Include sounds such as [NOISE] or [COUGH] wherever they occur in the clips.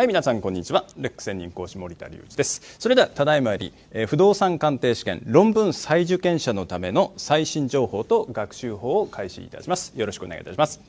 はい、皆さん、こんにちは。レック専任講師、森田隆一です。それでは、ただいまより、えー、不動産鑑定試験、論文再受験者のための最新情報と学習法を開始いたします。よろしくお願いいたします。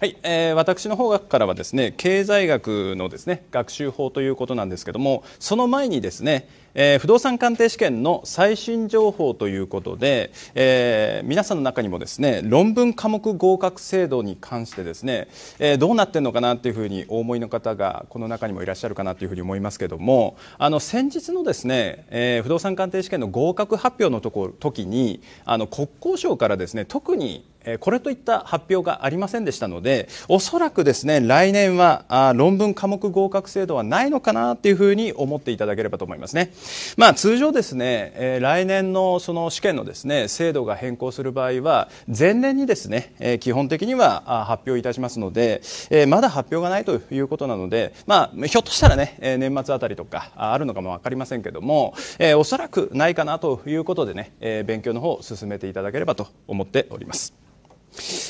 はい、えー、私の方からはですね、経済学のですね、学習法ということなんですけども、その前にですね、えー、不動産鑑定試験の最新情報ということで、えー、皆さんの中にもですね論文科目合格制度に関してですね、えー、どうなってるのかなというふうにお思いの方がこの中にもいらっしゃるかなというふうに思いますけどもあの先日のですね、え不動産鑑定試験の合格発表のとこ時にあの国交省からですね特にこれといった発表がありませんでしたのでおそらくですね来年は論文科目合格制度はないのかなというふうに思っていただければと思いますね。まあ、通常ですね、えー、来年のその試験のですね制度が変更する場合は前年にですね、えー、基本的には発表いたしますので、えー、まだ発表がないということなので、まあ、ひょっとしたらね年末あたりとかあるのかも分かりませんけども、えー、おそらくないかなということでね、えー、勉強の方を進めていただければと思っております。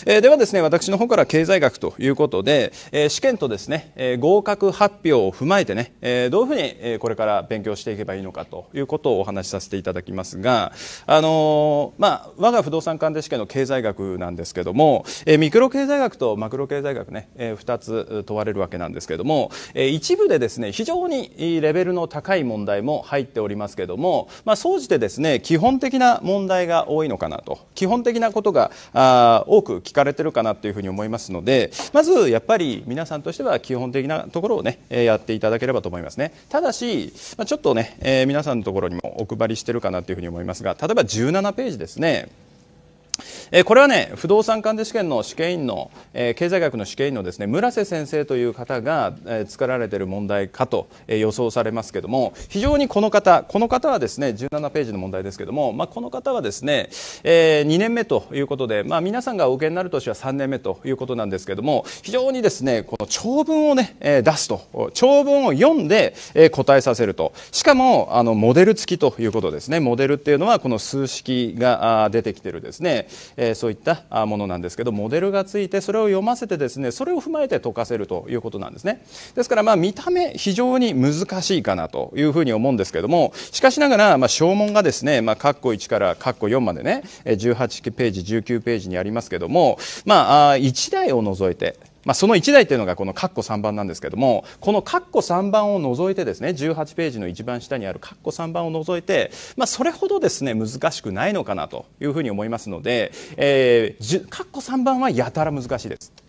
えー、ではですね私の方から経済学ということで、えー、試験とですね、えー、合格発表を踏まえてね、えー、どういうふうに、えー、これから勉強していけばいいのかということをお話しさせていただきますが、あのー、まあ、我が不動産鑑定試験の経済学なんですけども、えー、ミクロ経済学とマクロ経済学ね、えー、2つ問われるわけなんですけども、えー、一部でですね非常にレベルの高い問題も入っておりますけども、まあ、総じてですね基本的な問題が多いのかなと基本的なことがあ多く聞かれてるかなというふうに思いますのでまずやっぱり皆さんとしては基本的なところをねやっていただければと思いますねただしちょっとね皆さんのところにもお配りしてるかなというふうに思いますが例えば17ページですねえこれはね不動産鑑定試験の試験員の、え経済学の試験員のですね村瀬先生という方が、え作られている問題かと、え予想されますけども非常にこの方この方はですね17ページの問題ですけども、まあ、この方はですね、え2年目ということで、まあ、皆さんがお受けになる年は3年目ということなんですけども非常にですねこの長文をね、え出すと長文を読んで、え答えさせるとしかもあのモデル付きということですねモデルっていうのはこの数式が出てきてるですね、えそういったものなんですけどモデルがついてそれを読ませてですねそれを踏まえて解かせるということなんですねですからまあ見た目非常に難しいかなというふうに思うんですけどもしかしながらまあ正門がですねまあ括弧1から括弧4までね18ページ19ページにありますけどもまあ1台を除いてまあ、その1台というのがこのカッコ3番なんですけどもこのカッコ3番を除いてですね18ページの一番下にあるカッコ3番を除いて、まあ、それほどですね難しくないのかなというふうに思いますので、えー、カッコ3番はやたら難しいです。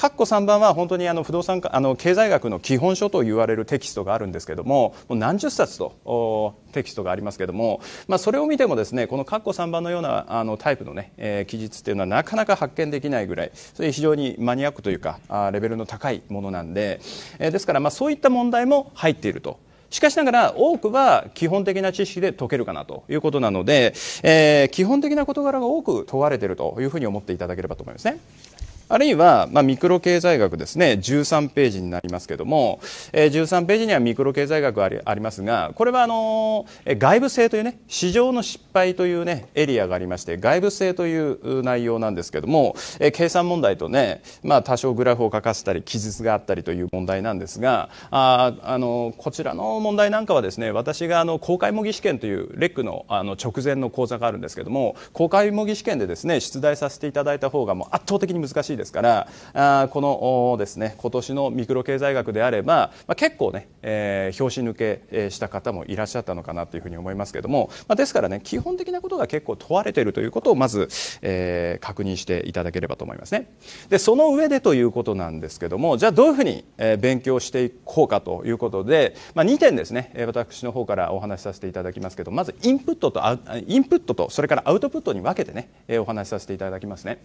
かっこ3番は本当にあの不動産あの経済学の基本書と言われるテキストがあるんですけどももう何十冊とテキストがありますけども、まあ、それを見てもですねこのかっこ3番のようなあのタイプのね、えー、記述っていうのはなかなか発見できないぐらいそれ非常にマニアックというかあレベルの高いものなんで、えー、ですからまあそういった問題も入っていると。しかしながら多くは基本的な知識で解けるかなということなので、えー、基本的な事柄が多く問われているというふうに思っていただければと思いますね。あるいは、まあ、ミクロ経済学ですね13ページになりますけども、えー、13ページにはミクロ経済学ありありますがこれはあのー、外部性というね市場の失敗というねエリアがありまして外部性という内容なんですけども、えー、計算問題とね、まあ、多少グラフを書かせたり記述があったりという問題なんですがああのー、こちらの問題なんかはですね私があの公開模擬試験というレックのあの直前の講座があるんですけども公開模擬試験でですね出題させていただいた方がもう圧倒的に難しいですから、あこのですね、今年のミクロ経済学であれば、まあ、結構ね、えー、拍子抜けした方もいらっしゃったのかなというふうに思いますけれども、まあ、ですからね、基本的なことが結構問われているということをまず、えー、確認していただければと思いますね。で、その上でということなんですけども、じゃあどういうふうに勉強していこうかということで、まあ、2点ですね、私の方からお話しさせていただきますけど、まずインプットと、インプットと、それからアウトプットに分けてね、お話しさせていただきますね。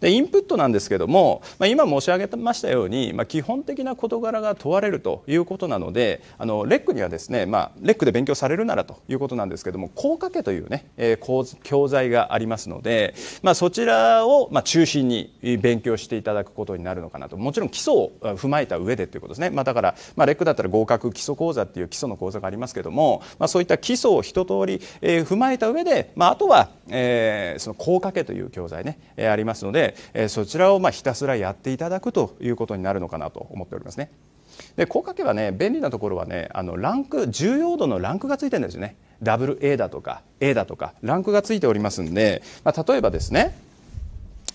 で、インプットなんですけども、まあ、今申し上げましたように、まあ、基本的な事柄が問われるということなのであのレックにはですね、まあ、レックで勉強されるならということなんですけども高架家というね、えー、教材がありますので、まあ、そちらを、まあ、中心に勉強していただくことになるのかなともちろん基礎を踏まえた上でということですね、まあ、だから、まあ、レックだったら合格基礎講座っていう基礎の講座がありますけども、まあ、そういった基礎を一通り、えー、踏まえた上で、まあ、あとは、えー、その家という教材ね、えー、ありますので、えー、そちらををまひたすらやっていただくということになるのかなと思っておりますね。で効果系はね便利なところはねあのランク重要度のランクがついてるんですよねダブル a だとか A だとかランクがついておりますんで、まあ、例えばですね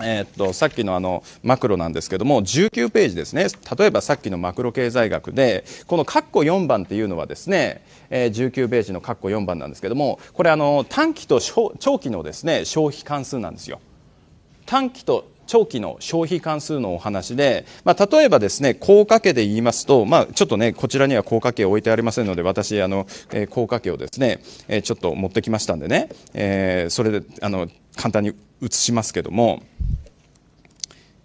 えー、っとさっきのあのマクロなんですけども19ページですね例えばさっきのマクロ経済学でこのカッコ4番っていうのはですね、えー、19ページのカッコ4番なんですけどもこれあの短期と長期のですね消費関数なんですよ短期と長期の消費関数のお話で、まあ、例えばですね、効果家で言いますと、まあ、ちょっとね、こちらには効果家置いてありませんので、私、あの、えー、効果家をですね、えー、ちょっと持ってきましたんでね、えー、それで、あの、簡単に移しますけども、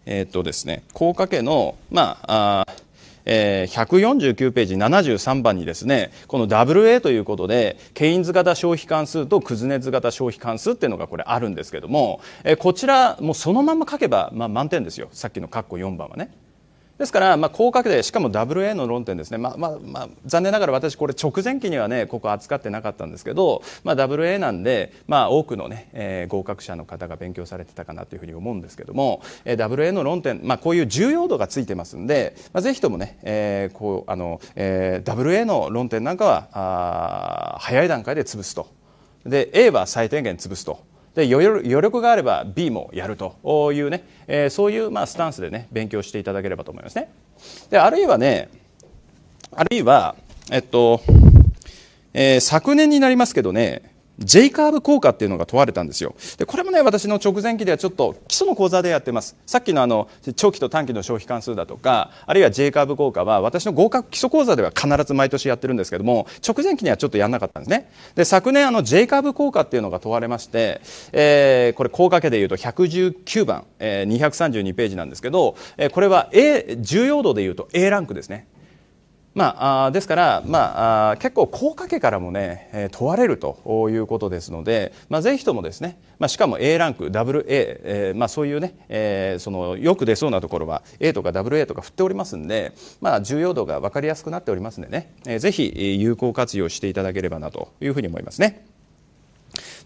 えっ、とですね、高架家の、まあ、えー、149ページ73番にですねこの WA ということでケインズ型消費関数とクズネズ型消費関数っていうのがこれあるんですけども、えー、こちらもうそのまま書けば、まあ、満点ですよさっきの括弧4番はね。ですから、まあ、高確定、しかも WA の論点ですね、まあまあまあ、残念ながら私、これ、直前期にはね、ここ扱ってなかったんですけど、まあ、WA なんで、まあ、多くのね、えー、合格者の方が勉強されてたかなというふうに思うんですけども、えー、WA の論点、まあ、こういう重要度がついてますんで、まあ、ぜひともね、えーこうあのえー、WA の論点なんかは、あ早い段階で潰すと。で、A は最低限潰すと。で余力があれば B もやるというね、えー、そういうまあスタンスでね勉強していただければと思いますねであるいはねあるいはえっと、えー、昨年になりますけどねイカーブ効果っていうのが問われたんですよ。で、これもね、私の直前期ではちょっと基礎の講座でやってます。さっきのあの、長期と短期の消費関数だとか、あるいは J カーブ効果は私の合格基礎講座では必ず毎年やってるんですけども、直前期にはちょっとやんなかったんですね。で、昨年あの J カーブ効果っていうのが問われまして、えー、これ効果家で言うと119番、えー、232ページなんですけど、えー、これは A、重要度で言うと A ランクですね。まあ、ですから、まあ、結構、高価家からも、ね、問われるということですので、まあ、ぜひともですね、まあ、しかも A ランク、WA、えーまあ、そういうね、えー、そのよく出そうなところは A とか WA とか振っておりますんで、まあ、重要度が分かりやすくなっておりますんでね、えー、ぜひ有効活用していただければなというふうに思いますね。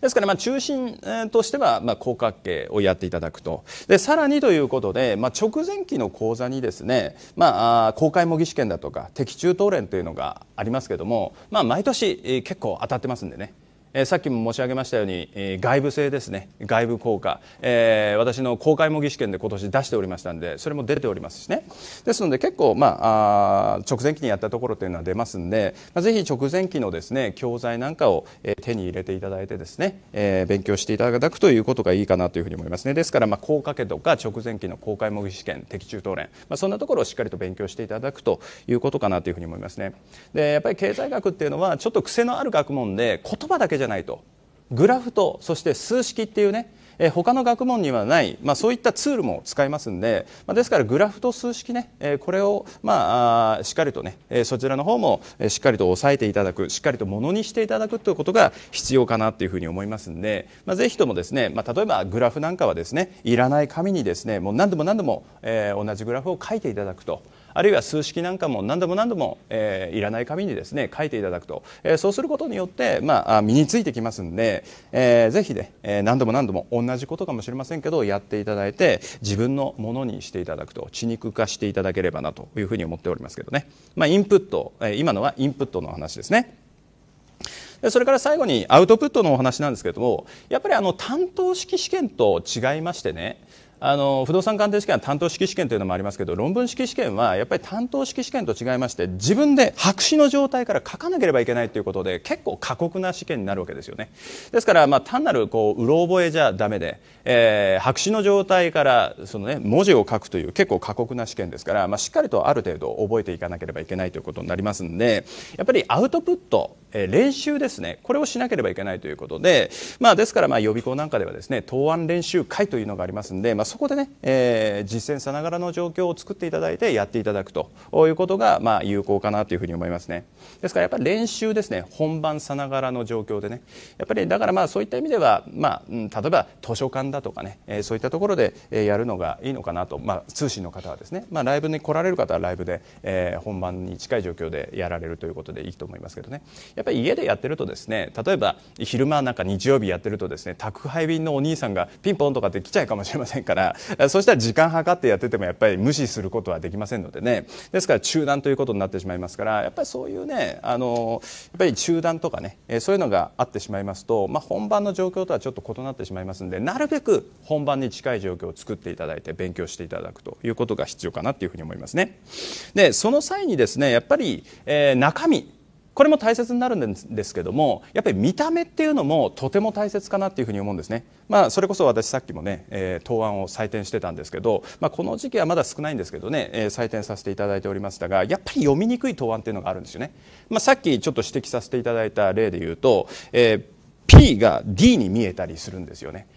ですから、まあ、中心としては、まあ、高角形をやっていただくと。で、さらにということで、まあ、直前期の講座にですね、まあ、公開模擬試験だとか、的中答練というのがありますけれども、まあ、毎年、結構当たってますんでね。えさっきも申し上げましたように、え外部性ですね外部効果、えー、私の公開模擬試験で今年出しておりましたんでそれも出ておりますしねですので結構、まあ、あ直前期にやったところというのは出ますんで、まあ、ぜひ直前期のですね教材なんかを、え手に入れていただいてですね、えー、勉強していただくということがいいかなというふうに思いますねですから、まあ、効果家とか直前期の公開模擬試験的中答練、まあ、そんなところをしっかりと勉強していただくということかなというふうに思いますねでやっぱり経済学っていうのはちょっと癖のある学問で言葉だけじゃないとグラフとそして数式っていうねえ他の学問にはない、まあ、そういったツールも使いますんで、まあ、ですからグラフと数式ね、これを、まあ、しっかりとね、そちらの方もしっかりと押さえていただくしっかりとものにしていただくということが必要かなというふうに思いますんで、まあ、ぜひともですね、まあ、例えばグラフなんかはですねいらない紙にですねもう何度も何度も、同じグラフを書いていただくと。あるいは数式なんかも何度も何度も、えー、いらない紙にですね書いていただくと、えー、そうすることによって、まあ、身についてきますんで、えー、ぜひね、えー、何度も何度も同じことかもしれませんけどやっていただいて自分のものにしていただくと血肉化していただければなというふうに思っておりますけどね、まあ、インプット、えー、今のはインプットの話ですね。それから最後にアウトプットのお話なんですけれどもやっぱりあの担当式試験と違いましてねあの不動産鑑定試験は担当式試験というのもありますけど論文式試験はやっぱり担当式試験と違いまして自分で白紙の状態から書かなければいけないということで結構過酷な試験になるわけですよねですから、まあ、単なるこううろ覚えじゃだめで、えー、白紙の状態からその、ね、文字を書くという結構過酷な試験ですから、まあ、しっかりとある程度覚えていかなければいけないということになりますんでやっぱりアウトプットえ練習ですねこれをしなければいけないということで、まあ、ですからま予備校なんかではですね答案練習会というのがありますので、まあ、そこでね、えー、実践さながらの状況を作っていただいてやっていただくということがま有効かなというふうに思いますねですからやっぱり練習ですね本番さながらの状況でねやっぱりだからまあそういった意味では、まあ、例えば図書館だとかね、えそういったところでやるのがいいのかなと、まあ、通信の方はですね、まライブに来られる方はライブで、えー、本番に近い状況でやられるということでいいと思いますけどねやっぱり家でやってるとですね例えば昼間なんか日曜日やってるとですね宅配便のお兄さんがピンポンとかって来ちゃうかもしれませんから [LAUGHS] そしたら時間計ってやっててもやっぱり無視することはできませんのでねですから中断ということになってしまいますからやっぱりそういうねあのやっぱり中断とかねそういうのがあってしまいますと、まあ、本番の状況とはちょっと異なってしまいますのでなるべく本番に近い状況を作っていただいて勉強していただくということが必要かなというふうに思いますね。でその際にですねやっぱり、えー、中身これも大切になるんですけどもやっぱり見た目っていうのもとても大切かなっていうふうに思うんですね、まあ、それこそ私さっきもね、えー、答案を採点してたんですけど、まあ、この時期はまだ少ないんですけどね、えー、採点させていただいておりましたがやっぱり読みにくい答案っていうのがあるんですよね、まあ、さっきちょっと指摘させていただいた例で言うと、えー、P が D に見えたりするんですよね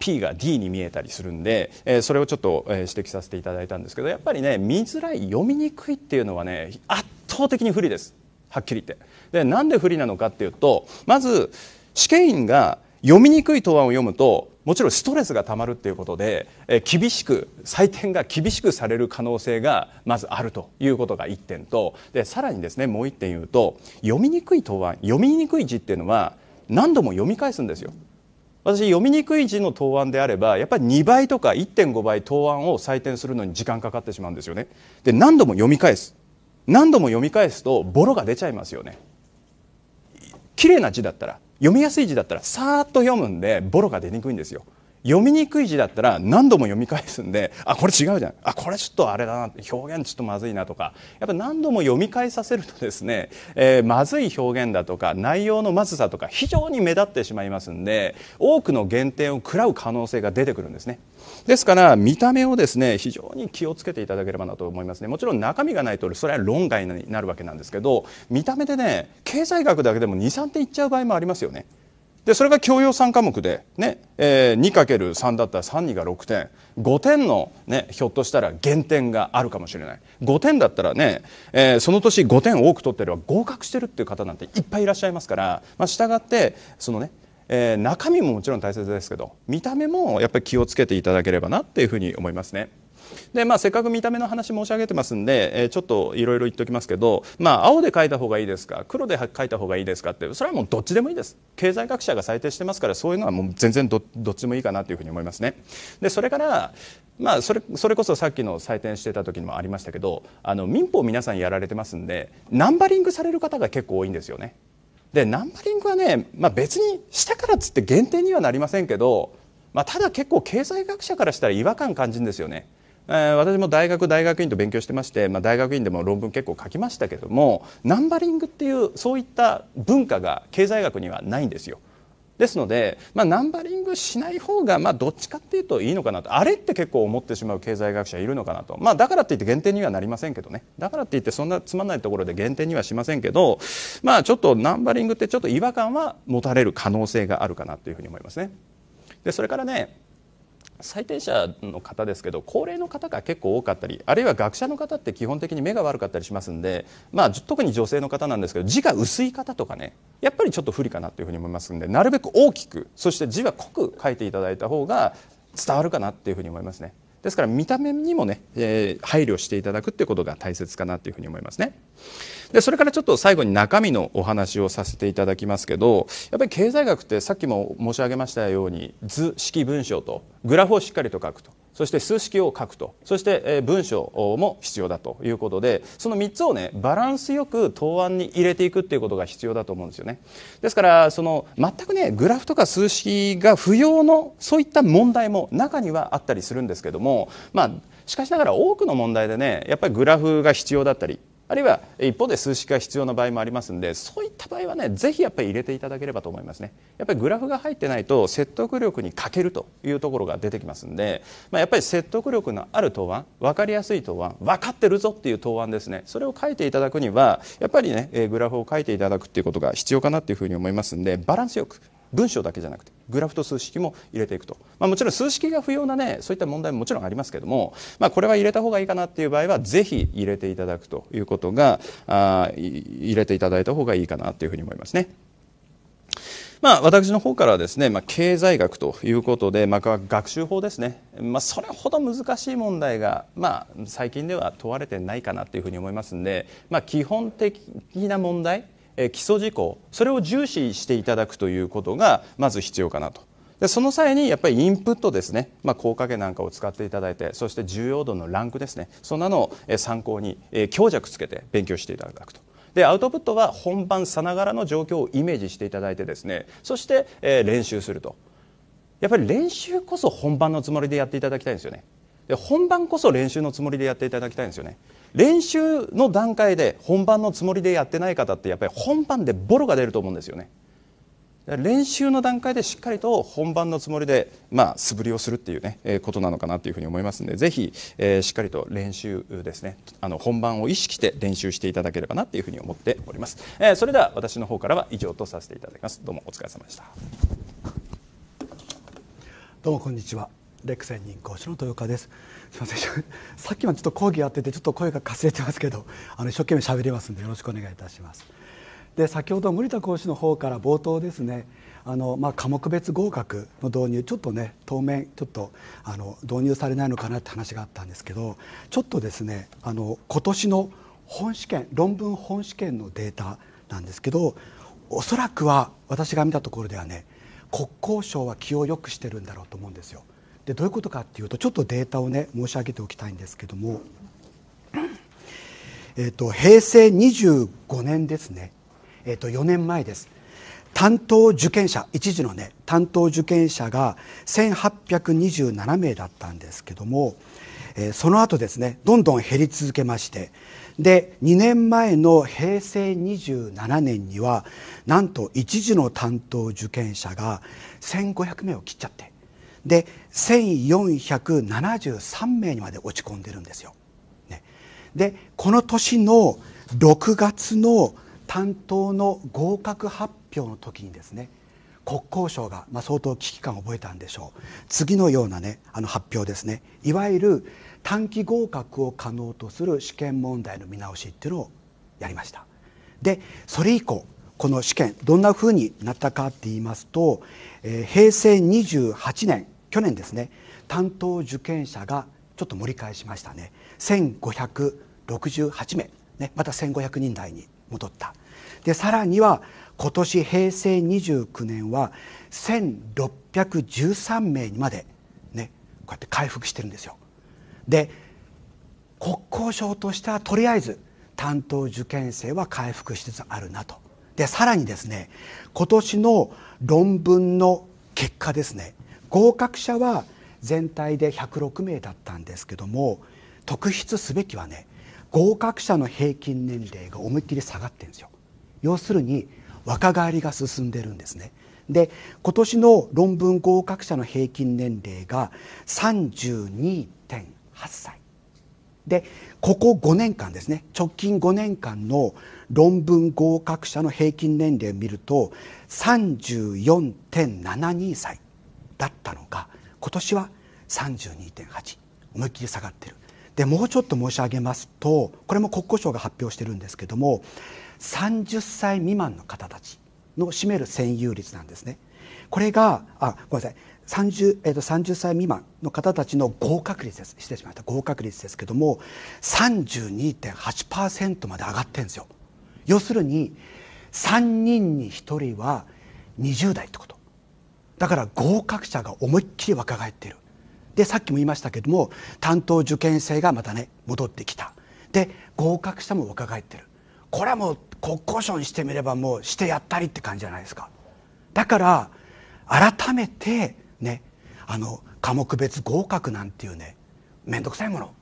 P が D に見えたりするんで、えー、それをちょっと、え指摘させていただいたんですけどやっぱりね見づらい読みにくいっていうのはね圧倒的に不利ですはっきり言って。で、なんで不利なのかっていうと、まず、試験員が読みにくい答案を読むと、もちろんストレスがたまるっていうことで、え厳しく採点が厳しくされる可能性がまずあるということが1点とでさらにですねもう1点言うと読みにくい答案読みにくい字っていうのは何度も読み返すんですよ。私読みにくい字の答案であればやっぱり2倍とか1.5倍答案を採点するのに時間かかってしまうんですよね。で何度も読み返す何度も読み返すとボロが出ちゃいますよね綺麗な字だったら読みやすい字だったらさーっと読むんでボロが出にくいんですよ読みにくい字だったら何度も読み返すんであこれ違うじゃんあこれちょっとあれだな表現ちょっとまずいなとかやっぱ何度も読み返させるとですね、えー、まずい表現だとか内容のまずさとか非常に目立ってしまいますんで多くの減点を食らう可能性が出てくるんですねですから見た目をですね非常に気をつけていただければなと思いますねもちろん中身がないとそれは論外になるわけなんですけど見た目でね経済学だけでも23点いっちゃう場合もありますよね。でそれが教養3科目で、ねえー、2×3 だったら3にが6点5点の、ね、ひょっとしたら減点があるかもしれない5点だったらね、えー、その年5点多く取ってれば合格してるっていう方なんていっぱいいらっしゃいますから、まあ、従ってそのねえー、中身ももちろん大切ですけど見た目もやっぱり気をつけていただければなっていうふうに思いますね。で、まあ、せっかく見た目の話申し上げてますんで、えー、ちょっといろいろ言っておきますけど、まあ、青で書いた方がいいですか黒で書いた方がいいですかってそれはもうどっちでもいいです経済学者が採定してますからそういうのはもう全然どどっちもいいかなというふうに思いますね。でそれからまあ、それそれこそさっきの採点してた時にもありましたけどあの民法皆さんやられてますんでナンバリングされる方が結構多いんですよね。でナンバリングはね、まあ、別にしたからっつって限定にはなりませんけど、まあ、ただ結構経済学者からしたら違和感感じるんですよね。えー、私も大学大学院と勉強してまして、まあ、大学院でも論文結構書きましたけどもナンバリングっていうそういった文化が経済学にはないんですよ。ですので、まあ、ナンバリングしない方が、まあ、どっちかっていうといいのかなとあれって結構思ってしまう経済学者いるのかなと、まあ、だからって言って減点にはなりませんけどねだからって言ってそんなつまんないところで減点にはしませんけど、まあ、ちょっとナンバリングってちょっと違和感は持たれる可能性があるかなというふうに思いますね。でそれからね債権者の方ですけど高齢の方が結構多かったりあるいは学者の方って基本的に目が悪かったりしますんで、まあ、特に女性の方なんですけど字が薄い方とかねやっぱりちょっと不利かなというふうに思いますんでなるべく大きくそして字は濃く書いていただいた方が伝わるかなっていうふうに思いますね。ですから見た目にもね、えー、配慮していただくってことが大切かなというふうに思いますね。でそれからちょっと最後に中身のお話をさせていただきますけどやっぱり経済学ってさっきも申し上げましたように図式文章とグラフをしっかりと書くとそして数式を書くと、そして文章も必要だということで、その3つをね、バランスよく答案に入れていくっていうことが必要だと思うんですよね。ですから、その全くね、グラフとか数式が不要の、そういった問題も中にはあったりするんですけども、まあ、しかしながら多くの問題でね、やっぱりグラフが必要だったり、あるいは一方で数式が必要な場合もありますんで、そういった場合はね、ぜひやっぱり入れていただければと思いますね。やっぱりグラフが入ってないと説得力に欠けるというところが出てきますんで、まあ、やっぱり説得力のある答案、分かりやすい答案、分かってるぞっていう答案ですね。それを書いていただくには、やっぱりね、グラフを書いていただくっていうことが必要かなっていうふうに思いますんで、バランスよく文章だけじゃなくてグラフと数式も入れていくと、まあ、もちろん数式が不要なねそういった問題ももちろんありますけども、まあ、これは入れた方がいいかなっていう場合はぜひ入れていただくということがあ入れていただいた方がいいかなというふうに思いますね。まあ、私の方からはですね、まあ、経済学ということで、まあ、学習法ですね、まあ、それほど難しい問題が、まあ、最近では問われてないかなというふうに思いますので、まあ、基本的な問題基礎事項それを重視していただくということがまず必要かなとでその際にやっぱりインプットですね、まあ、効果なんかを使っていただいてそして重要度のランクですねそんなのを参考に強弱つけて勉強していただくと。でアウトプットは本番さながらの状況をイメージしていただいてですねそして、え練習するとやっぱり練習こそ本番のつもりでやっていただきたいんですよねで本番こそ練習のつもりでやっていただきたいんですよね練習の段階で本番のつもりでやってない方ってやっぱり本番でボロが出ると思うんですよね練習の段階でしっかりと本番のつもりで、まあ、素振りをするっていうね、えー、ことなのかなというふうに思いますのでぜひ、えー、しっかりと練習ですねあの本番を意識して練習していただければなというふうに思っております、えー、それでは私の方からは以上とさせていただきますどうもお疲れ様でしたどうもこんにちはレクセン人講師の豊川です。すみません、さっきはちょっと講義やっててちょっと声がかすれてますけど、あの一生懸命喋りますんでよろしくお願いいたします。で、先ほど森田講師の方から冒頭ですね、あのまあ科目別合格の導入ちょっとね当面ちょっとあの導入されないのかなって話があったんですけど、ちょっとですねあの今年の本試験論文本試験のデータなんですけど、おそらくは私が見たところではね。国交省は気を良くしてるんだろうと思うんですよ。でどういうことかっていうとちょっとデータをね申し上げておきたいんですけども、えーと、平成25年ですね、えー、と4年前です担当受験者一時のね担当受験者が1827名だったんですけども、えー、その後ですねどんどん減り続けましてで2年前の平成27年にはなんと一時の担当受験者が1500名を切っちゃってで1473名にまで落ち込んでるんですよ。ね、でこの年の6月の担当の合格発表の時にですね国交省が、まあ、相当危機感を覚えたんでしょう次のような、ね、あの発表ですねいわゆる短期合格を可能とする試験問題の見直しっていうのをやりましたでそれ以降この試験どんなふうになったかっていいますと、えー、平成28年去年ですね担当受験者がちょっと盛り返しましたね1568名、ね、また1500人台に戻ったでさらには今年平成29年は1613名にまで、ね、こうやって回復してるんですよ。で国交省としてはとりあえず担当受験生は回復しつつあるなとでさらにですね今年の論文の結果ですね合格者は全体で106名だったんですけども特筆すべきはね合格者の平均年齢が思いっきり下がってるんですよ要するに若返りが進んでるんですねで今年の論文合格者の平均年齢が32.8歳でここ5年間ですね直近5年間の論文合格者の平均年齢を見ると34.72歳だったのが今年は32.8思いっきり下がってるでもうちょっと申し上げますとこれも国交省が発表してるんですけども30歳未満の方たちの占める占有率なんですねこれがあごめんなさい 30,、えー、と30歳未満の方たちの合格率ですしてしまった合格率ですけども32.8%まで上がってるんですよ要するに3人に1人は20代ってことだから合格者が思いっきり若返ってるでさっきも言いましたけども担当受験生がまたね戻ってきたで合格者も若返ってるこれはもう国交省にしてみればもうしてやったりって感じじゃないですかだから改めてねあの科目別合格なんていうね面倒くさいもの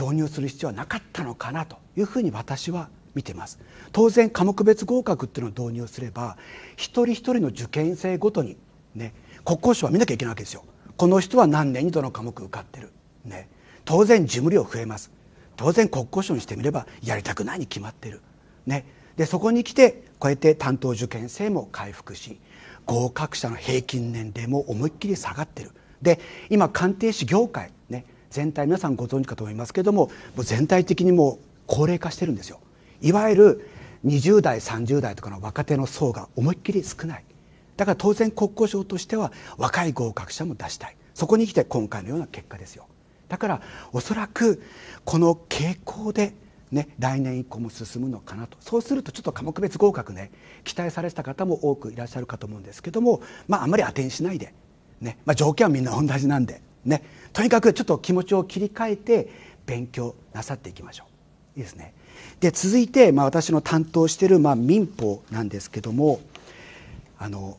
導入する必要はなかったのかなというふうに私は見てます当然科目別合格っていうのを導入すれば一人一人の受験生ごとにね、国交省は見なきゃいけないわけですよこの人は何年にどの科目受かってる、ね、当然事務量増えます当然国交省にしてみればやりたくないに決まってる、ね、でそこに来てこうやって担当受験生も回復し合格者の平均年齢も思いっきり下がってるで今鑑定士業界、ね、全体皆さんご存知かと思いますけどももう全体的にもう高齢化してるんですよいわゆる20代30代とかの若手の層が思いっきり少ないだから当然国交省としては若い合格者も出したいそこに来て今回のような結果ですよだからおそらくこの傾向でね、来年以降も進むのかなとそうするとちょっと科目別合格ね期待されてた方も多くいらっしゃるかと思うんですけども、まあ、あんまり当てにしないで、ねまあ、条件はみんな同じなんで、ね、とにかくちょっと気持ちを切り替えて勉強なさっていきましょういいですねで続いて、まあ、私の担当している、まあ、民法なんですけどもあの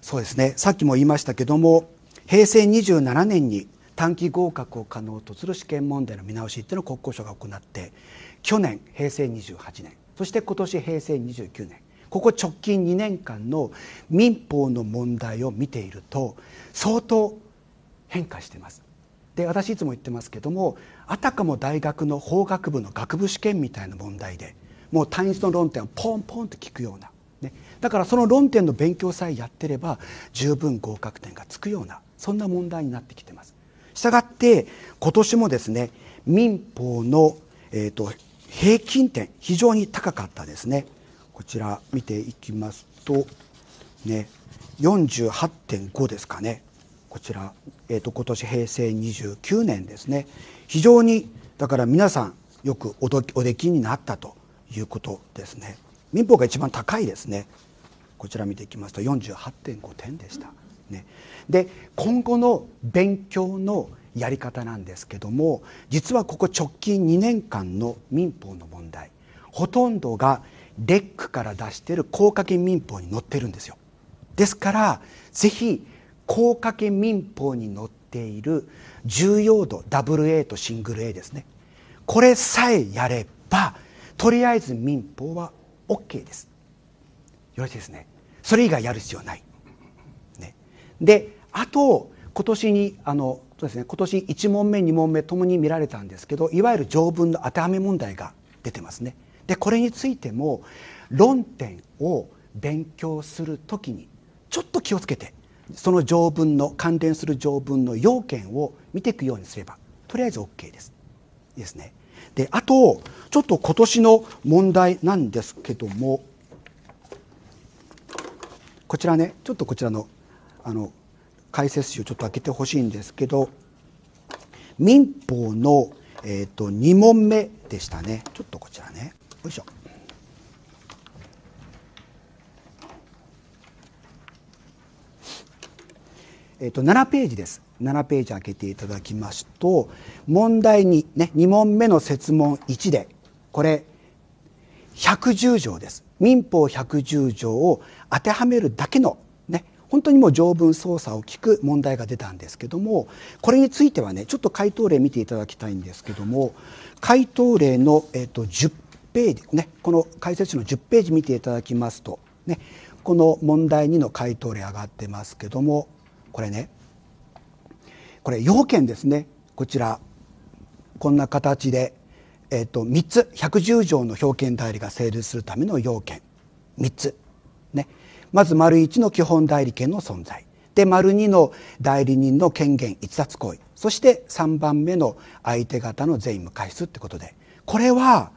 そうですねさっきも言いましたけども平成27年に短期合格を可能とする試験問題の見直しっていうのを国交省が行って去年平成28年そして今年平成29年ここ直近2年間の民法の問題を見ていると相当変化してます。で私いつも言ってますけどもあたかも大学の法学部の学部試験みたいな問題でもう単一の論点をポンポンと聞くようなだからその論点の勉強さえやってれば十分合格点がつくようなそんな問題になってきてますしたがって今年もですね民法の、えーと、平均点非常に高かったですねこちら見ていきますとね48.5ですかねこちら、えーと、今年平成29年ですね非常にだから皆さんよくおできになったということですね民法が一番高いですねこちら見ていきますと48.5点でした。ね、で今後の勉強のやり方なんですけども実はここ直近2年間の民法の問題ほとんどがレックから出している高架金民法に載ってるんですよ。ですからぜひ高架金民法に載っている重要度 WA とシングル A ですねこれさえやればとりあえず民法は OK です。よろしいですね。それ以外やる必要ない。ね、であと今年にあのそうですね今年1問目2問目ともに見られたんですけどいわゆる条文の当てはめ問題が出てますね。でこれについても論点を勉強するときにちょっと気をつけてその条文の関連する条文の要件を見ていくようにすればとりあえず OK です。ですね。であとちょっと今年の問題なんですけどもこちらねちょっとこちらのあの解説集ちょっと開けてほしいんですけど民法の、えーと、2問目でしたねちょっとこちらねよいしょ。えーと、7ページです7ページ開けていただきますと問題2、ね、2問目の設問1でこれ110条です民法110条を当てはめるだけのね本当にもう条文操作を聞く問題が出たんですけどもこれについてはねちょっと回答例見ていただきたいんですけども回答例の、えー、と10ページ、ね、この解説書の10ページ見ていただきますと、ね、この問題2の回答例上がってますけどもこれねこれ要件ですねこちらこんな形でえーと、と3つ110条の表現代理が成立するための要件3つ、ね、まず丸一の基本代理権の存在で丸二の代理人の権限逸脱行為そして3番目の相手方の税務回数ってことでこれは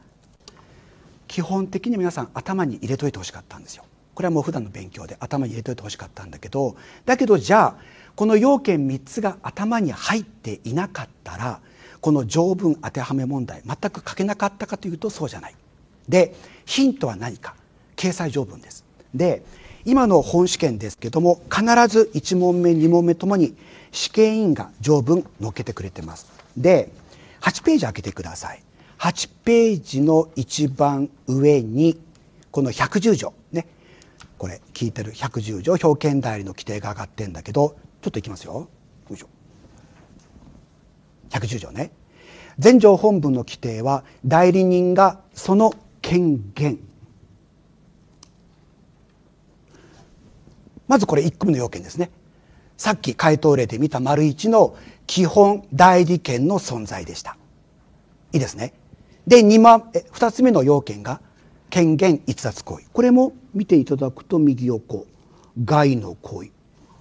基本的に皆さん頭に入れといてほしかったんですよ。これはもう普段の勉強で頭に入れといてほしかったんだけどだけどじゃあこの要件3つが頭に入っていなかったらこの条文当てはめ問題全く書けなかったかというとそうじゃないでヒントは何か掲載条文ですで今の本試験ですけども必ず1問目2問目ともに試験委員が条文載っけてくれてますで8ページ開けてください8ページの一番上にこの110条ねこれ聞いてる110条表現代理の規定が上がってんだけどちょっといきますよ110条ね全条本文の規定は代理人がその権限まずこれ1組の要件ですねさっき回答例で見た丸1の基本代理権の存在でしたいいですねで 2, 番え2つ目の要件が権限逸脱行為これも見ていただくと右横害の行為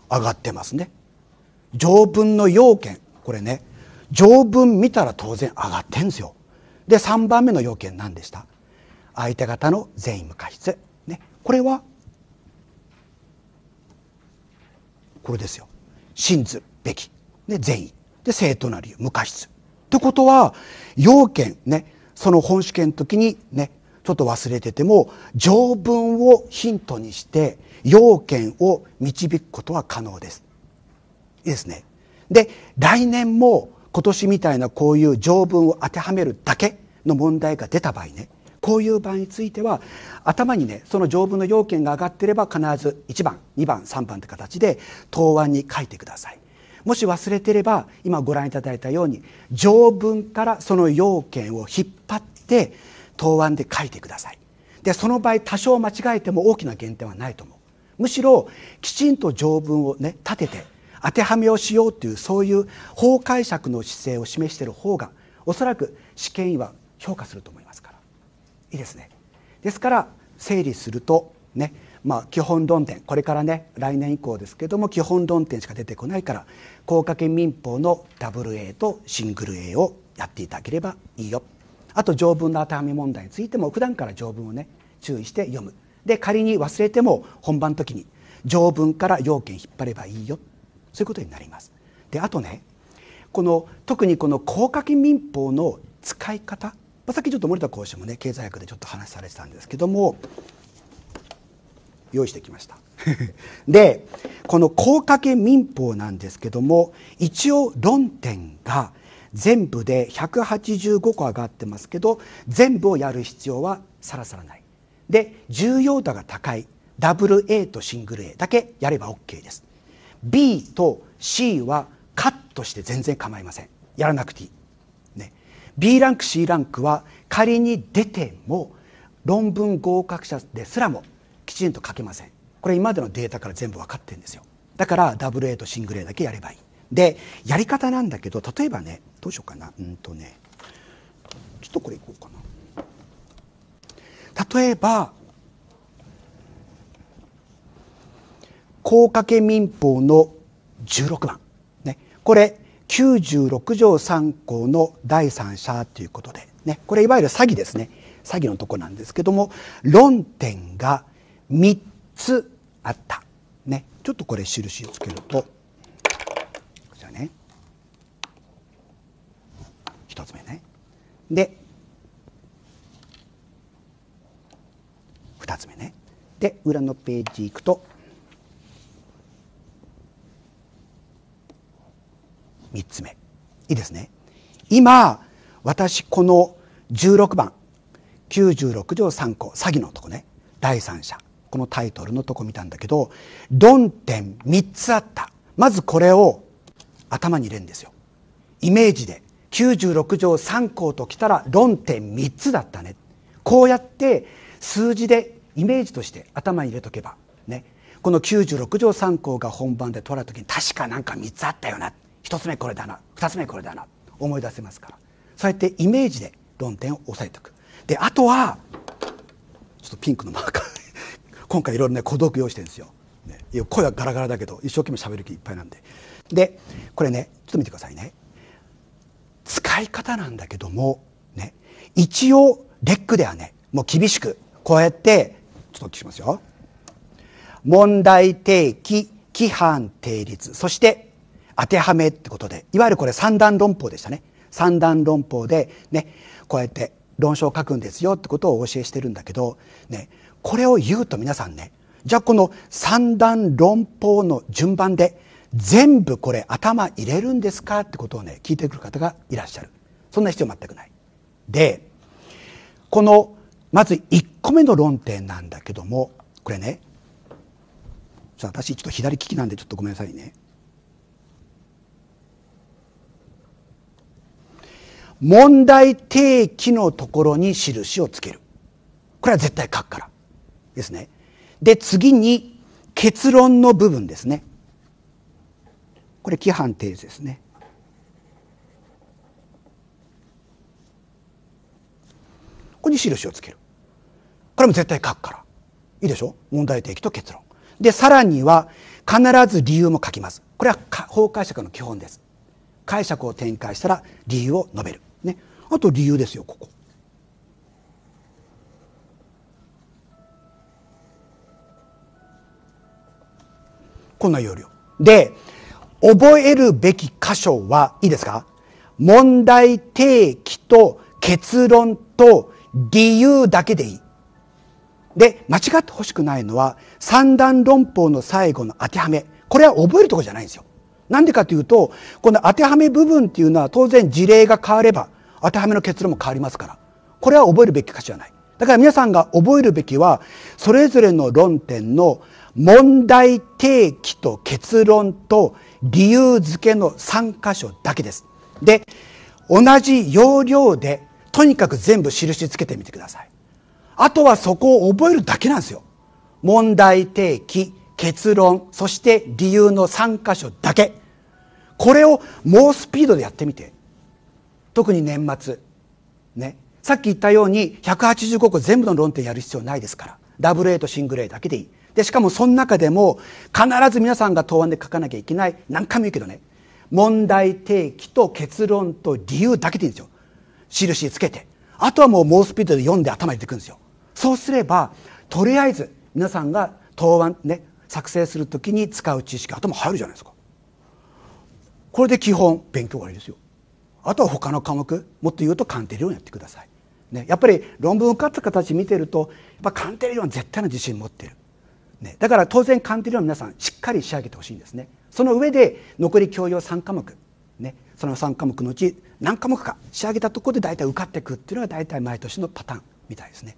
上がってますね条文の要件これね条文見たら当然上がってんですよで3番目の要件何でした相手方の善意無過失、ね、これはこれですよ真ずべき、ね、善意で正当な理由無過失ってことは要件ねその本試験の時にねちょっと忘れてても条文をヒントにして要件を導くことは可能です。いいですね。で来年も今年みたいなこういう条文を当てはめるだけの問題が出た場合ねこういう場合については頭にねその条文の要件が上がってれば必ず1番2番3番って形で答案に書いてください。もし忘れてれば今ご覧いただいたように条文からその要件を引っ張って答案で書いてください。でその場合多少間違えても大きな減点はないと思う。むしろきちんと条文をね立てて当てはめをしようというそういう法解釈の姿勢を示している方がおそらく試験員は評価すると思いますからいいですねですから整理するとねまあ、基本論点これからね来年以降ですけども基本論点しか出てこないから高架圏民法の w A とシングル A をやっていただければいいよあと条文の当てはめ問題についても普段から条文をね注意して読むで仮に忘れても本番の時に条文から要件引っ張ればいいよそういうことになります。であとねこの特にこの高価民法の使い方、まあ、さっきちょっと森田講師もね経済学でちょっと話されてたんですけども用意してきました [LAUGHS] でこの高価民法なんですけども一応論点が全部で185個上がってますけど全部をやる必要はさらさらないで重要度が高いダブル A とシングル A だけやれば OK です B と C はカットして全然構いませんやらなくていい、ね、B ランク C ランクは仮に出ても論文合格者ですらもきちんと書けませんこれ今までのデータから全部分かってるんですよだからダブル A とシングル A だけやればいいでやり方なんだけど例えばねどうしようかなうんとねちょっとこれいこうかな例えば高掛け民法の16番、ね、これ96条3項の第三者ということで、ね、これいわゆる詐欺ですね詐欺のとこなんですけども論点が3つあった、ね、ちょっとこれ印をつけるとちらね1つ目ねで2つ目ねで裏のページいくと3つ目いいですね今私この16番96条3項詐欺のとこね第三者このタイトルのとこ見たんだけど論点3つあったまずこれを頭に入れるんですよイメージで96条3項ときたら論点3つだったねこうやって数字でイメージとして頭に入れとけばねこの96条3項が本番で取られた時に確かなんか3つあったよなって1つ目これだな2つ目これだな思い出せますからそうやってイメージで論点を押さえておくであとはちょっとピンクのマーカー [LAUGHS] 今回いろいろね孤独用意してるんですよ、ね、声はガラガラだけど一生懸命喋る気いっぱいなんででこれねちょっと見てくださいね使い方なんだけどもね一応レックではねもう厳しくこうやってちょっとお聞きしますよ問題提起規範定律そして当てはめってことでいわゆるこれ三段論法でしたね三段論法でねこうやって論証を書くんですよってことをお教えしてるんだけど、ね、これを言うと皆さんねじゃあこの三段論法の順番で全部これ頭入れるんですかってことをね聞いてくる方がいらっしゃるそんな必要全くない。でこのまず1個目の論点なんだけどもこれね私ちょっと左利きなんでちょっとごめんなさいね。問題提起のところに印をつけるこれは絶対書くからですねで次に結論の部分ですねこれ規範定図ですねここに印をつけるこれも絶対書くからいいでしょ問題提起と結論でさらには必ず理由も書きますこれは法解釈の基本です解釈を展開したら理由を述べる、ね、あと理由ですよここ。こんな要領。で覚えるべき箇所はいいですか問題提起と結論と理由だけでいい。で、間違ってほしくないのは、三段論法の最後の当てはめ。これは覚えるとこじゃないんですよ。なんでかというとこの当てはめ部分っていうのは当然事例が変われば当てはめの結論も変わりますからこれは覚えるべき価値はないだから皆さんが覚えるべきはそれぞれの論点の問題提起と結論と理由付けの3箇所だけです。で同じ要領でとにかく全部印つけてみてください。あとはそこを覚えるだけなんですよ。問題提起結論そして理由の3箇所だけこれを猛スピードでやってみて特に年末ねさっき言ったように185個全部の論点やる必要ないですからダブル A とシングル A だけでいいでしかもその中でも必ず皆さんが答案で書かなきゃいけない何回も言うけどね問題提起と結論と理由だけでいいんですよ印つけてあとはもう猛スピードで読んで頭に出てくるんですよそうすればとりあえず皆さんが答案ね作成するときに使う知識頭入るじゃないですかこれで基本勉強終わりですよあとは他の科目もっと言うと鑑定量やってください、ね、やっぱり論文をかった形見てるとやっぱ鑑定量は絶対の自信持ってる、ね、だから当然鑑定量は皆さんしっかり仕上げてほしいんですねその上で残り教養3科目、ね、その3科目のうち何科目か仕上げたところで大体受かっていくっていうのが大体毎年のパターンみたいですね。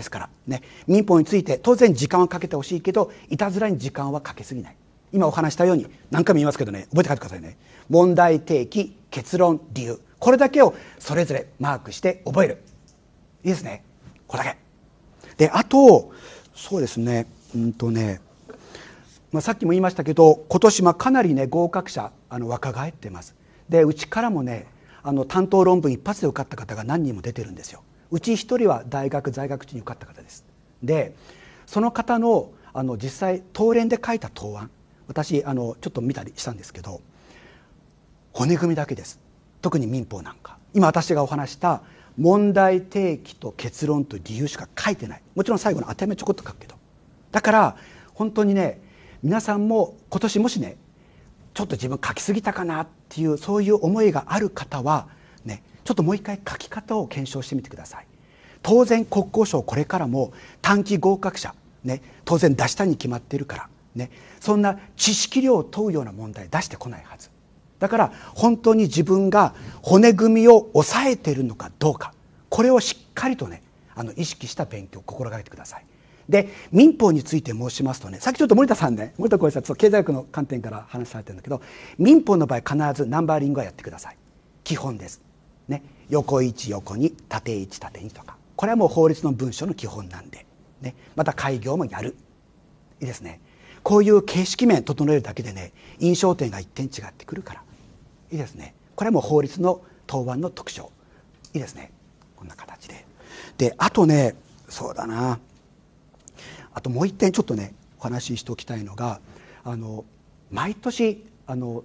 ですから、ね、民法について当然時間はかけてほしいけどいたずらに時間はかけすぎない今お話したように何回も言いますけどね覚えて帰ってくださいね問題提起結論理由これだけをそれぞれマークして覚えるいいですねこれだけであとそうですねうんとね、まあ、さっきも言いましたけど今年まかなりね合格者あの若返ってますでうちからもねあの担当論文一発で受かった方が何人も出てるんですようち一人は大学在学中に受かった方ですでその方のあの実際東連で書いた答案私あのちょっと見たりしたんですけど骨組みだけです特に民法なんか今私がお話した問題提起と結論と理由しか書いてないもちろん最後の当て目ちょこっと書くけどだから本当にね皆さんも今年もしねちょっと自分書きすぎたかなっていうそういう思いがある方はちょっともう一回書き方を検証してみてください当然国交省これからも短期合格者、ね、当然出したに決まっているから、ね、そんな知識量を問うような問題出してこないはずだから本当に自分が骨組みを抑えているのかどうかこれをしっかりとねあの意識した勉強を心がけてくださいで民法について申しますとねさっきちょっと森田さんね森田浩一さんと経済学の観点から話されてるんだけど民法の場合必ずナンバーリングはやってください基本ですね、横一横に縦一縦2とかこれはもう法律の文書の基本なんで、ね、また開業もやるいいですねこういう形式面整えるだけでね印象点が一点違ってくるからいいですねこれはもう法律の答案の特徴いいですねこんな形でであとねそうだなあともう一点ちょっとねお話ししておきたいのがあの毎年あの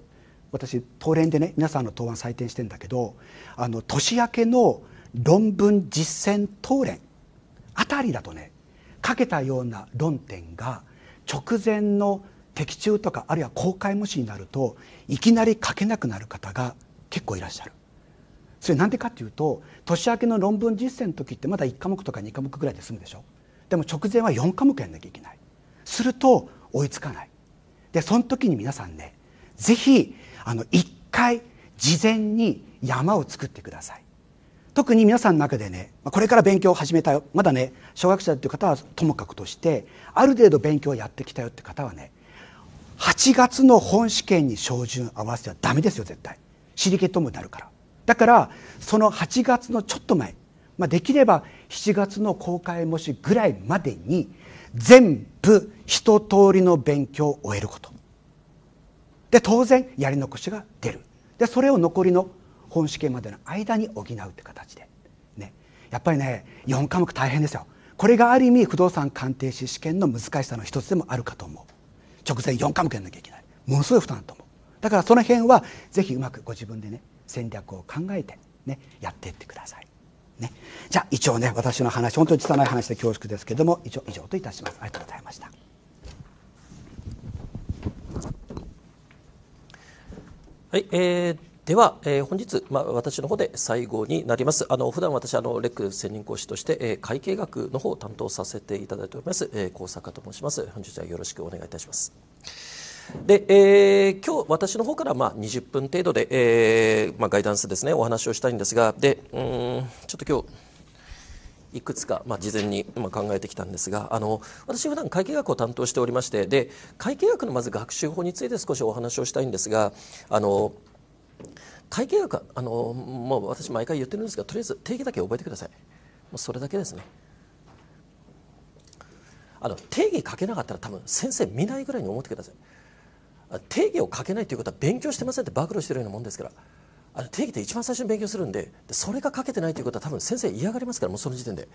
私東連でね皆さんの答案採点してんだけどあの年明けの論文実践答連あたりだとねかけたような論点が直前の的中とかあるいは公開模試になるといきなり書けなくなる方が結構いらっしゃる。それなんでかっていうと年明けの論文実践の時ってまだ1科目とか2科目ぐらいで済むでしょでも直前は4科目やんなきゃいけないすると追いつかないでその時に皆さんねぜひあの1回事前に山を作ってください特に皆さんの中でねこれから勉強を始めたよまだね小学生だっいう方はともかくとしてある程度勉強をやってきたよって方はね8月の本試験に照準合わせてはダメですよ絶対シリケトもなるからだからその8月のちょっと前、まあ、できれば7月の公開模試ぐらいまでに全部一通りの勉強を終えることで当然やり残しが出るでそれを残りの本試験までの間に補うって形で、ね、やっぱりね4科目大変ですよこれがある意味不動産鑑定士試験の難しさの一つでもあるかと思う直前4科目やんなきゃいけないものすごい負担だと思うだからその辺はぜひうまくご自分でね戦略を考えて、ね、やっていってください。ね、じゃあ一応ね私の話本当に拙い話で恐縮ですけども一応以上といたしますありがとうございました。はい、えー、では、えー、本日、まあ、私の方で最後になります。あの普段私あのレック専任講師として、えー、会計学の方を担当させていただいております、えー、高坂と申します。本日はよろしくお願いいたします。で、えー、今日私の方からまあ20分程度で、えー、まあガイダンスですねお話をしたいんですが、で、うんちょっと今日いくつか、まあ、事前に考えてきたんですがあの私普段会計学を担当しておりましてで会計学のまず学習法について少しお話をしたいんですがあの会計学はあのもう私毎回言ってるんですがとりあえず定義だけ覚えてくださいもうそれだけですねあの定義書けなかったら多分先生見ないぐらいに思ってください定義を書けないということは勉強してませんって暴露してるようなもんですから。あの定義って一番最初に勉強するんでそれが書けてないということは多分先生嫌がりますからもうその時点で、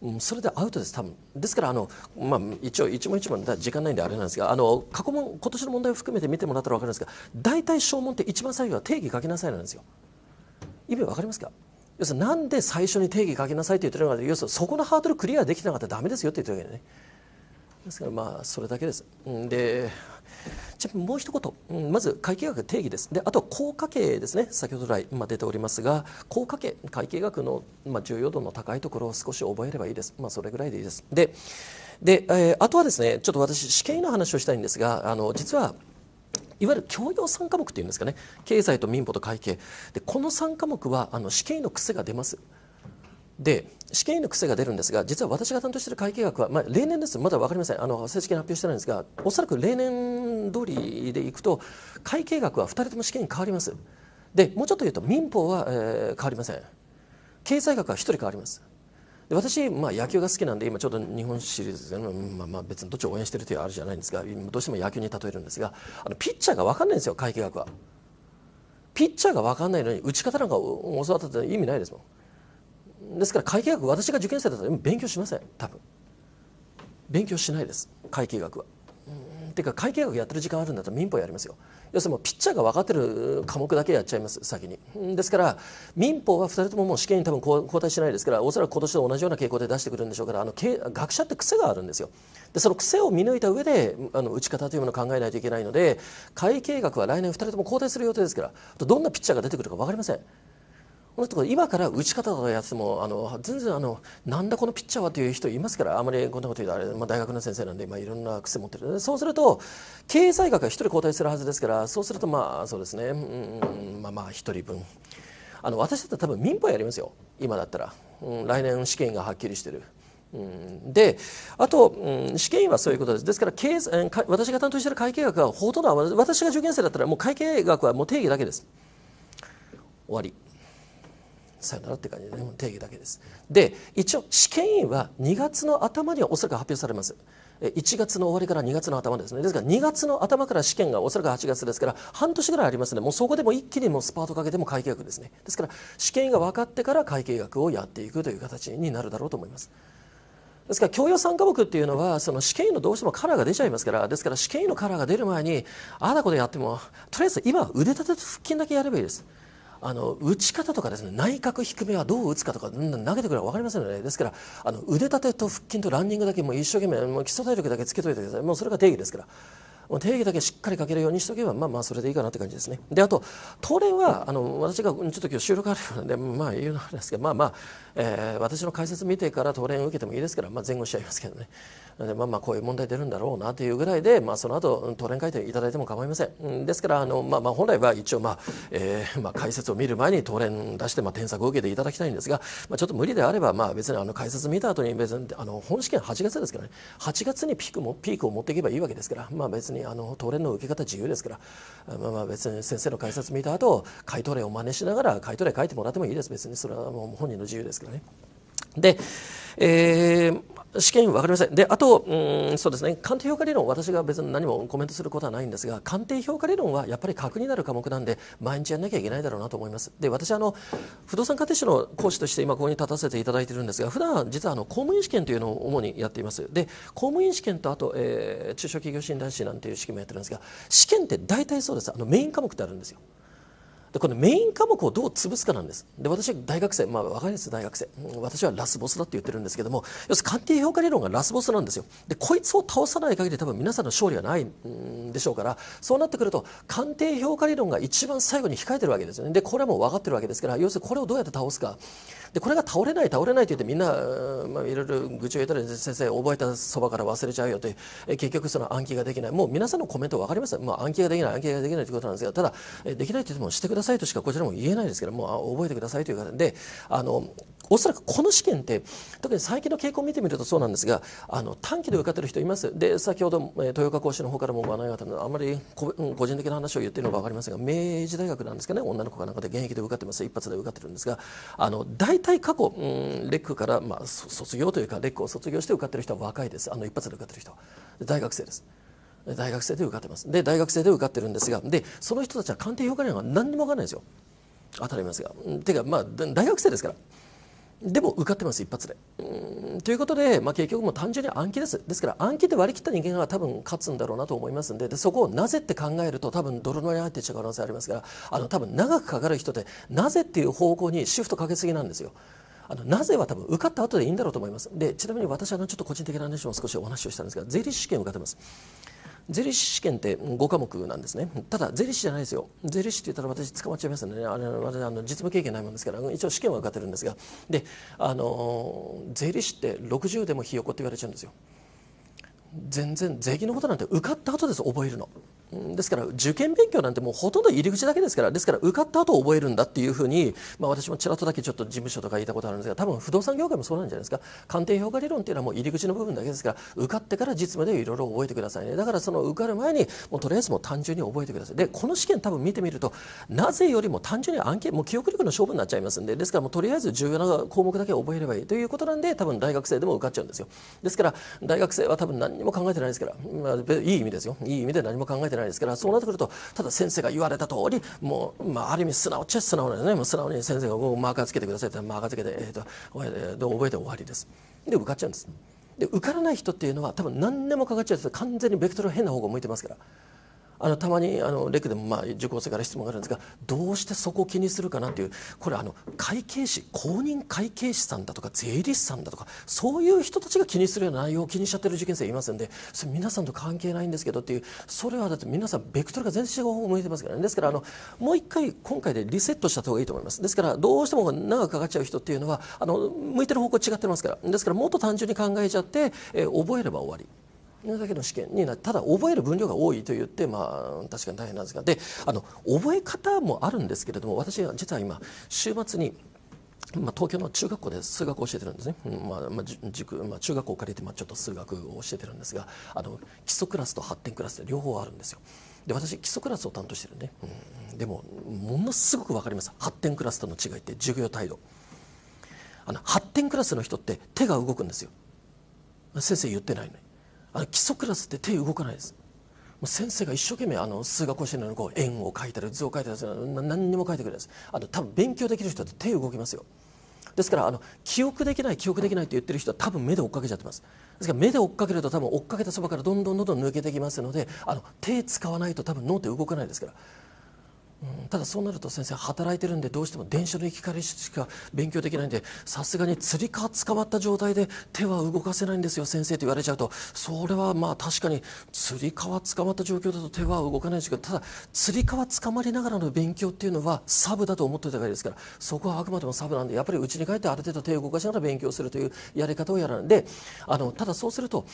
うん、それでアウトです多分ですからあの、まあ、一応一問一問時間ないんであれなんですがあの過去問今年の問題を含めて見てもらったら分かるんですが大体小問って一番最後は定義書きなさいなんですよ意味分かりますか要するになんで最初に定義書きなさいと言ってるのか要するにそこのハードルクリアできてなかったらダメですよって言ってるわけでねですからまあそれだけですでもう一言、うん、まず会計学定義ですであとは高果計ですね先ほど来今出ておりますが高果計会計学の、まあ、重要度の高いところを少し覚えればいいです、まあ、それぐらいでいいですでで、えー、あとはですねちょっと私試験の話をしたいんですがあの実はいわゆる教養3科目っていうんですかね経済と民法と会計でこの3科目はあの試験の癖が出ます。で試験員の癖が出るんですが実は私が担当している会計学は、まあ、例年ですまだ分かりませんあの正式に発表してないんですがおそらく例年通りでいくと会計学は2人とも試験員変わりますでもうちょっと言うと民法は、えー、変わりません経済学は1人変わりますで私、まあ、野球が好きなんで今ちょっと日本シリーズで、まあ、まあ別にどっちを応援してるというあるじゃないんですがどうしても野球に例えるんですがあのピッチャーが分かんないんですよ会計学はピッチャーが分かんないのに打ち方なんか教わったって意味ないですもんですから会計学私が受験生だったら勉強しません多分勉強しないです会計学は。ていうか会計学やってる時間あるんだったら民法やりますよ要するにもうピッチャーが分かってる科目だけやっちゃいます先にですから民法は2人とももう試験に多分交代しないですからおそらく今年と同じような傾向で出してくるんでしょうからあの学者って癖があるんですよでその癖を見抜いた上であの打ち方というものを考えないといけないので会計学は来年2人とも交代する予定ですからどんなピッチャーが出てくるか分かりませんこのところ今から打ち方のやつもあの全然あのなんだこのピッチャーはという人いますからあまりこんなこと言うとあれ、まあ、大学の先生なんで、今いろんな癖持ってるそうすると経済学が1人交代するはずですからそうするとまあそうですね、うん、まあまあ1人分あの私だったら多分民法やりますよ今だったら、うん、来年試験がはっきりしてる。うん、であと、うん、試験員はそういうことですですから経済私が担当している会計学はほとんど私が受験生だったらもう会計学はもう定義だけです終わり。さよならって感じで、ね、定義だけですで一応試験委員は2月の頭にはおそらく発表されます1月の終わりから2月の頭ですねですから2月の頭から試験がおそらく8月ですから半年ぐらいありますのでもうそこでも一気にもスパートかけても会計学ですねですから試験員が分かってから会計学をやっていくという形になるだろうと思いますですから教養参科目っていうのはその試験員のどうしてもカラーが出ちゃいますからですから試験員のカラーが出る前にああだことやってもとりあえず今腕立てと腹筋だけやればいいですあの打ち方とかですね内角低めはどう打つかとか投げてくれば分かりませんので、ね、ですからあの腕立てと腹筋とランニングだけも一生懸命もう基礎体力だけつけといてくださいもうそれが定義ですから。定義だけしっかりかけるようにしとけば、まあまあ、それでいいかなって感じですね。で、あと、トレは、あの、私が、ちょっと今日収録あるので、まあ、言うのはですけど、まあまあ、えー、私の解説見てからトレ受けてもいいですから、まあ、前後しちゃいますけどね。まあ、まあこういう問題出るんだろうなというぐらいで、まあ、その後当連会見いただいても構いません。ですからあの、まあ、まあ本来は一応、まあえーまあ、解説を見る前に当連出してまあ添削を受けていただきたいんですが、まあ、ちょっと無理であれば、まあ、別にあの解説見た後に別にあの本試験8月ですからね8月にピークもピークを持っていけばいいわけですから、まあ、別にあの当連の受け方自由ですから、まあ、まあ別に先生の解説見た後解答例を真似しながら解答例書いてもらってもいいです別にそれはもう本人の自由ですからね。で、えー試験分かりませんであとうんそうですね鑑定評価理論私が別に何もコメントすることはないんですが鑑定評価理論はやっぱり核になる科目なんで毎日やんなきゃいけないだろうなと思いますで私あの不動産鑑定士の講師として今ここに立たせていただいてるんですが普段実はあの公務員試験というのを主にやっていますで公務員試験とあと、えー、中小企業診断士なんていう試験もやってるんですが試験って大体そうですあのメイン科目ってあるんですよでこのメイン科目をどう潰すかなんですで私は大学生まあ分かります大学生私はラスボスだって言ってるんですけども要するに鑑定評価理論がラスボスなんですよでこいつを倒さない限り多分皆さんの勝利はないんでしょうからそうなってくると鑑定評価理論が一番最後に控えてるわけですよねでこれはもう分かってるわけですから要するにこれをどうやって倒すかでこれが倒れない倒れないって言ってみんな、まあ、いろいろ愚痴を言ったら先生覚えたそばから忘れちゃうよとて。結局その暗記ができないもう皆さんのコメント分かります、まあ、暗記ができない暗記ができないということなんですがただできないって言ってもしてくださいとしかこちらも言えないですけどもう覚えてくださいという方であのおそらくこの試験って特に最近の傾向を見てみるとそうなんですがあの短期で受かってる人いますで先ほど、え豊岡講師の方からもご案内があったのであんまり個人的な話を言ってるのか分かりませんが明治大学なんですかね女の子がなんかで現役で受かってます一発で受かってるんですがあの大体過去、うん、レックから、まあ、卒業というかレックを卒業して受かってる人は若いですあの一発で受かってる人大学生です。大学生で受かってますで大学生で受かってるんですがでその人たちは鑑定評価には何にも分からないんですよ当たり前ですがていうかまあ大学生ですからでも受かってます一発で。ということで、まあ、結局も単純に暗記ですですから暗記で割り切った人間が多分勝つんだろうなと思いますんででそこをなぜって考えると多分泥のに入っていっちゃう可能性ありますからあの多分長くかかる人で、なぜっていう方向にシフトかけすぎなんですよ。あのなぜは多分受かった後でいいんだろうと思いますでちなみに私はちょっと個人的な話も少しお話をしたんですが税理士試験を受かってます税理士試験って5科目なんですねただ税理士じゃないですよ税理士って言ったら私捕まっちゃいますねあれあの実務経験ないもんですから一応試験は受かってるんですがであの税理士って60でもひよこって言われちゃうんですよ全然税金のことなんて受かった後です覚えるのですから受験勉強なんてもうほとんど入り口だけですからですから受かった後覚えるんだっていうふうに、まあ、私もちらっとだけちょっと事務所とか言ったことあるんですが多分不動産業界もそうなんじゃないですか鑑定評価理論っていうのはもう入り口の部分だけですから受かってから実務でいろいろ覚えてくださいねだからその受かる前にもうとりあえずもう単純に覚えてくださいでこの試験多分見てみるとなぜよりも単純に案件もう記憶力の勝負になっちゃいますんでですからもうとりあえず重要な項目だけ覚えればいいということなんで多分大学生でも受かっちゃうんですよですから大学生は多分何も考えてないですから、まあ、いい意味ですよいい意味で何も考えてないですからそうなってくるとただ先生が言われた通りもう、まあ、ある意味素直っちゃ素直ですねもう素直に先生がうマーカーつけてくださいってマーカーつけて、えーと、覚えて終わりですで受かっちゃうんですで受からない人っていうのは多分何でもかかっちゃうす完全にベクトル変な方向向いてますからあのたまにあのレクでも、まあ、受講生から質問があるんですがどうしてそこを気にするかなっていうこれあの会計士公認会計士さんだとか税理士さんだとかそういう人たちが気にするような内容を気にしちゃってる受験生いますんでそれ皆さんと関係ないんですけどっていうそれはだって皆さんベクトルが全然違う方向向いてますからねですからあのもう一回今回でリセットした方がいいと思いますですからどうしても長くかかっちゃう人っていうのはあの向いてる方向違ってますからですからもっと単純に考えちゃって、えー、覚えれば終わり。だけの試験になただ覚える分量が多いと言ってまあ確かに大変なんですがであの覚え方もあるんですけれども私は実は今週末にまあ、東京の中学校で数学を教えてるんですね、まあまあ塾まあ、中学校を借りてまあちょっと数学を教えてるんですがあの基礎クラスと発展クラスで両方あるんですよで私基礎クラスを担当してるんで、うん、でもものすごく分かります発展クラスとの違いって授業態度あの発展クラスの人って手が動くんですよ先生言ってないのにあの基礎クラスって手動かないですもう先生が一生懸命あの数学教えのこう円を描いたり図を描いたり何にも書いてくれないですあの多分勉強できる人って手動きますよですからあの記憶できない記憶できないと言ってる人は多分目で追っかけちゃってますですから目で追っかけると多分追っかけたそばからどんどんどんどん抜けてきますのであの手使わないと多分脳って動かないですからただそうなると先生働いてるんでどうしても電車の行き帰りしか勉強できないんでさすがに釣りか捕まった状態で手は動かせないんですよ先生と言われちゃうとそれはまあ確かに釣り革捕まった状況だと手は動かないんですけどただ釣り革捕まりながらの勉強っていうのはサブだと思っておいた方がいいですからそこはあくまでもサブなんでやっぱりうちに帰ってある程度手を動かしながら勉強するというやり方をやらないであのただそうすると、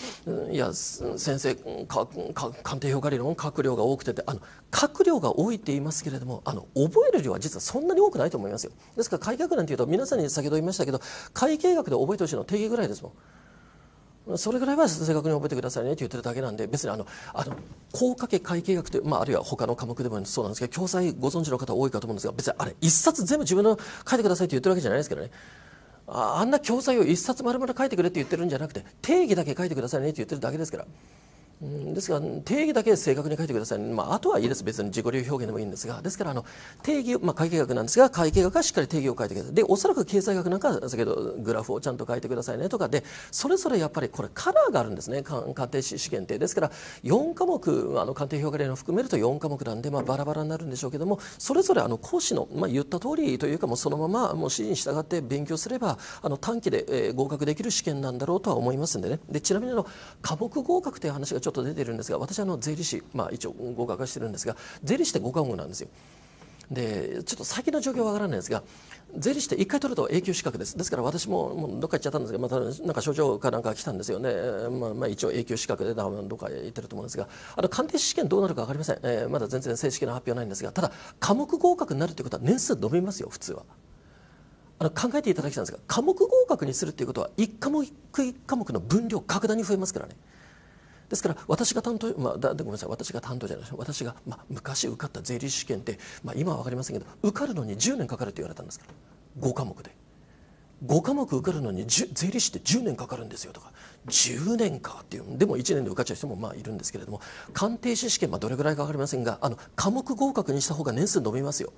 いや先生鑑定評価理論閣僚が多くてあの閣僚が多いって言いますけどれどもあの覚える量は実はそんなに多くないと思いますよですから会計学なんていうと皆さんに先ほど言いましたけど会計学で覚えてほしいの定義ぐらいですもんそれぐらいは正確に覚えてくださいねと言ってるだけなんで別にあのあの高掛け会計学という、まあ、あるいは他の科目でもそうなんですけど教材ご存知の方多いかと思うんですが別にあれ一冊全部自分の書いてくださいと言ってるわけじゃないですけどねあんな教材を一冊丸々書いてくれって言ってるんじゃなくて定義だけ書いてくださいねって言ってるだけですから。ですが定義だけ正確に書いてください、まあ、あとはいいです、別に自己流表現でもいいんですが、ですからあの定義、まあ、会計学なんですが、会計学はしっかり定義を書いてください、でおそらく経済学なんかは、先ほどグラフをちゃんと書いてくださいねとかで、それぞれやっぱりこれ、カラーがあるんですね、鑑定試験って、ですから4科目、あの鑑定評価例を含めると4科目なんで、まあ、バラバラになるんでしょうけども、それぞれあの講師の、まあ、言った通りというか、もそのままもう指示に従って勉強すれば、あの短期で、え合格できる試験なんだろうとは思いますんでね、でちなみにあの科目合格という話がちょっとと出てるんですが私あの税理士、まあ、一応合格してるんですが税理士って科目なんですよ。でちょっと最近の状況はわからないんですが税理士って1回取ると永久資格ですですから私ももうどっか行っちゃったんですがまたなんか症状かなんか来たんですよね、まあ、まあ、一応永久資格でどっか行ってると思うんですがあの鑑定試験どうなるか分かりません、えー、まだ全然正式な発表ないんですがただ科目合格になるということは年数伸びますよ普通は。あの考えていただきたいんですが科目合格にするということは1科目1科目の分量格段に増えますからね。ですから私が担当、まあ、だごめんなさい私が担当じゃない私が、まあ、昔受かった税理士試験って、まあ、今は分かりませんけど受かるのに10年かかると言われたんですから5科目で5科目受かるのに税理士って10年かかるんですよとか10年かっていうでも1年で受かっちゃう人もまあいるんですけれども鑑定士試験、まあ、どれぐらいか分かりませんがあの科目合格にした方が年数伸びますよ